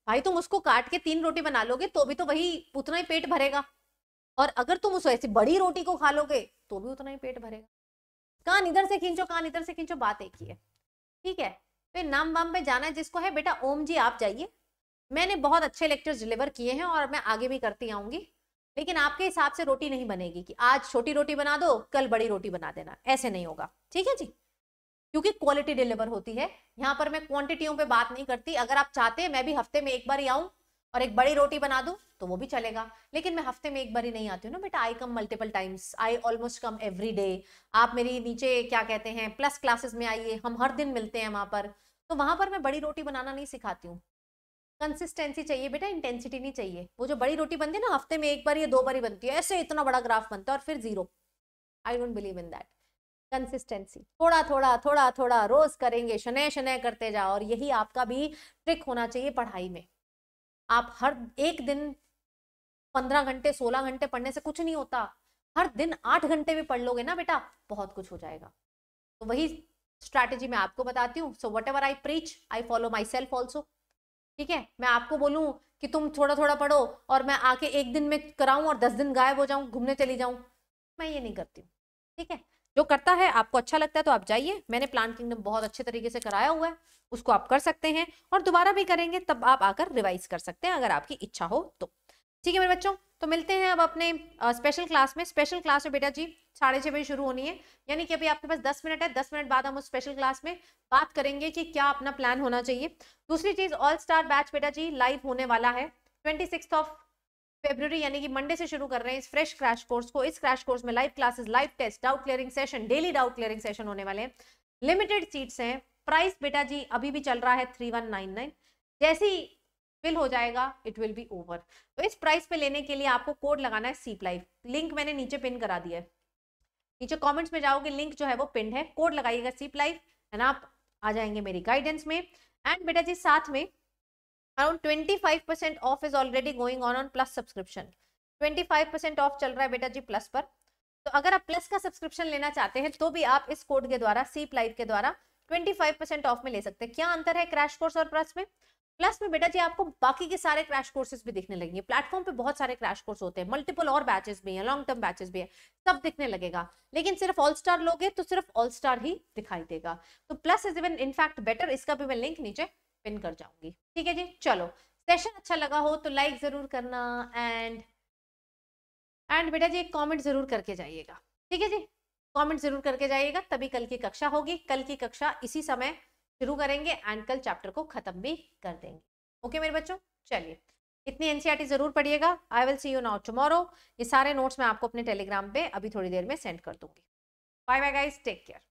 भाई तुम उसको काट के तीन रोटी बना लोगे तो भी तो वही उतना ही पेट भरेगा और अगर तुम उस ऐसी बड़ी रोटी को खा लोगे तो भी उतना ही पेट भरेगा कान इधर से खींचो कान इधर से खींचो बात एक ही है ठीक है फिर नाम वाम पे जाना है जिसको है बेटा ओम जी आप जाइए मैंने बहुत अच्छे लेक्चर्स डिलीवर किए हैं और मैं आगे भी करती आऊंगी लेकिन आपके हिसाब से रोटी नहीं बनेगी कि आज छोटी रोटी बना दो कल बड़ी रोटी बना देना ऐसे नहीं होगा ठीक है जी क्योंकि क्वालिटी डिलीवर होती है यहाँ पर मैं क्वांटिटियों पे बात नहीं करती अगर आप चाहते हैं मैं भी हफ्ते में एक बार ही आऊँ और एक बड़ी रोटी बना दूं तो वो भी चलेगा लेकिन मैं हफ्ते में एक बार ही नहीं आती हूँ ना बेटा I come multiple times I almost come every day आप मेरी नीचे क्या कहते हैं प्लस क्लासेस में आइए हम हर दिन मिलते हैं वहां पर तो वहां पर मैं बड़ी रोटी बनाना नहीं सिखाती हूँ कंसिस्टेंसी चाहिए बेटा इंटेंसिटी नहीं चाहिए वो जो बड़ी रोटी बनती है ना हफ्ते में एक बार या दो बार ही बनती है ऐसे इतना बड़ा ग्राफ बनता है और फिर zero I don't believe in that consistency थोड़ा थोड़ा थोड़ा थोड़ा रोज करेंगे शनय शनय करते जाओ और यही आपका भी ट्रिक होना चाहिए पढ़ाई में आप हर एक दिन पंद्रह घंटे सोलह घंटे पढ़ने से कुछ नहीं होता हर दिन आठ घंटे भी पढ़ लोगे ना बेटा बहुत कुछ हो जाएगा तो वही स्ट्रैटेजी मैं आपको बताती हूँ so whatever I preach I follow myself also ठीक है मैं आपको बोलूँ कि तुम थोड़ा थोड़ा पढ़ो और मैं आके एक दिन में कराऊँ और दस दिन गायब हो जाऊँ घूमने चली जाऊँ मैं ये नहीं करती हूँ ठीक है जो करता है आपको अच्छा लगता है तो आप जाइए मैंने प्लान किंगडम बहुत अच्छे तरीके से कराया हुआ है उसको आप कर सकते हैं और दोबारा भी करेंगे तब आप आकर रिवाइज कर सकते हैं अगर आपकी इच्छा हो तो ठीक है मेरे बच्चों तो मिलते हैं अब अपने स्पेशल क्लास में स्पेशल क्लास में बेटा जी साढ़े छः बजे शुरू होनी है यानी कि अभी आपके पास दस मिनट है दस मिनट बाद हम उस स्पेशल क्लास में बात करेंगे कि क्या अपना प्लान होना चाहिए दूसरी चीज़ ऑल स्टार बैच बेटा जी लाइव होने वाला है ट्वेंटी सिक्स ऑफ फेब्रवरी यानी कि मंडे से शुरू कर रहे हैं इस फ्रेश क्रैश कोर्स को इस क्रैश कोर्स में live classes live test doubt clearing session daily doubt clearing session होने वाले हैं लिमिटेड सीट्स हैं प्राइस बेटा जी अभी भी चल रहा है थ्री वन नाइन नाइन जैसी फिल हो जाएगा इट विल बी ओवर तो इस प्राइस पे लेने के लिए आपको कोड लगाना है सीप लाइफ लिंक मैंने नीचे पिन करा दिया है नीचे कमेंट्स में जाओगे लिंक जो है वो पिन है कोड लगाइएगा सीप लाइफ एंड आप आ जाएंगे मेरी गाइडेंस में एंड बेटा जी साथ में around twenty five percent off is already going on on plus subscription twenty five percent off चल रहा है बेटा जी प्लस पर तो अगर आप प्लस का सब्सक्रिप्शन लेना चाहते हैं तो भी आप इस कोड के द्वारा सीप लाइफ के द्वारा ट्वेंटी फाइव परसेंट ऑफ में ले सकते हैं क्या अंतर है क्रैश कोर्स और प्लस में प्लस में बेटा जी आपको बाकी के सारे क्रैश कोर्सेज भी दिखने लगेंगे प्लेटफॉर्म पे बहुत सारे क्रैश कोर्स होते हैं मल्टीपल और बैचेस भी हैं लॉन्ग टर्म बैचेस भी हैं सब दिखने लगेगा लेकिन सिर्फ ऑल स्टार लोगे तो सिर्फ ऑल स्टार ही दिखाई देगा तो plus is even in fact better इसका भी मैं लिंक नीचे पिन कर जाऊंगी ठीक है जी चलो सेशन अच्छा लगा हो तो लाइक जरूर करना एंड एंड बेटा जी एक कॉमेंट जरूर करके जाइएगा ठीक है जी कॉमेंट जरूर करके जाइएगा तभी कल की कक्षा होगी कल की कक्षा इसी समय शुरू करेंगे एंड कल चैप्टर को खत्म भी कर देंगे ओके मेरे बच्चों चलिए इतनी एनसीईआरटी e जरूर पढ़िएगा I will see you now tomorrow ये सारे नोट्स मैं आपको अपने टेलीग्राम पे अभी थोड़ी देर में सेंड कर दूंगी bye bye guys take care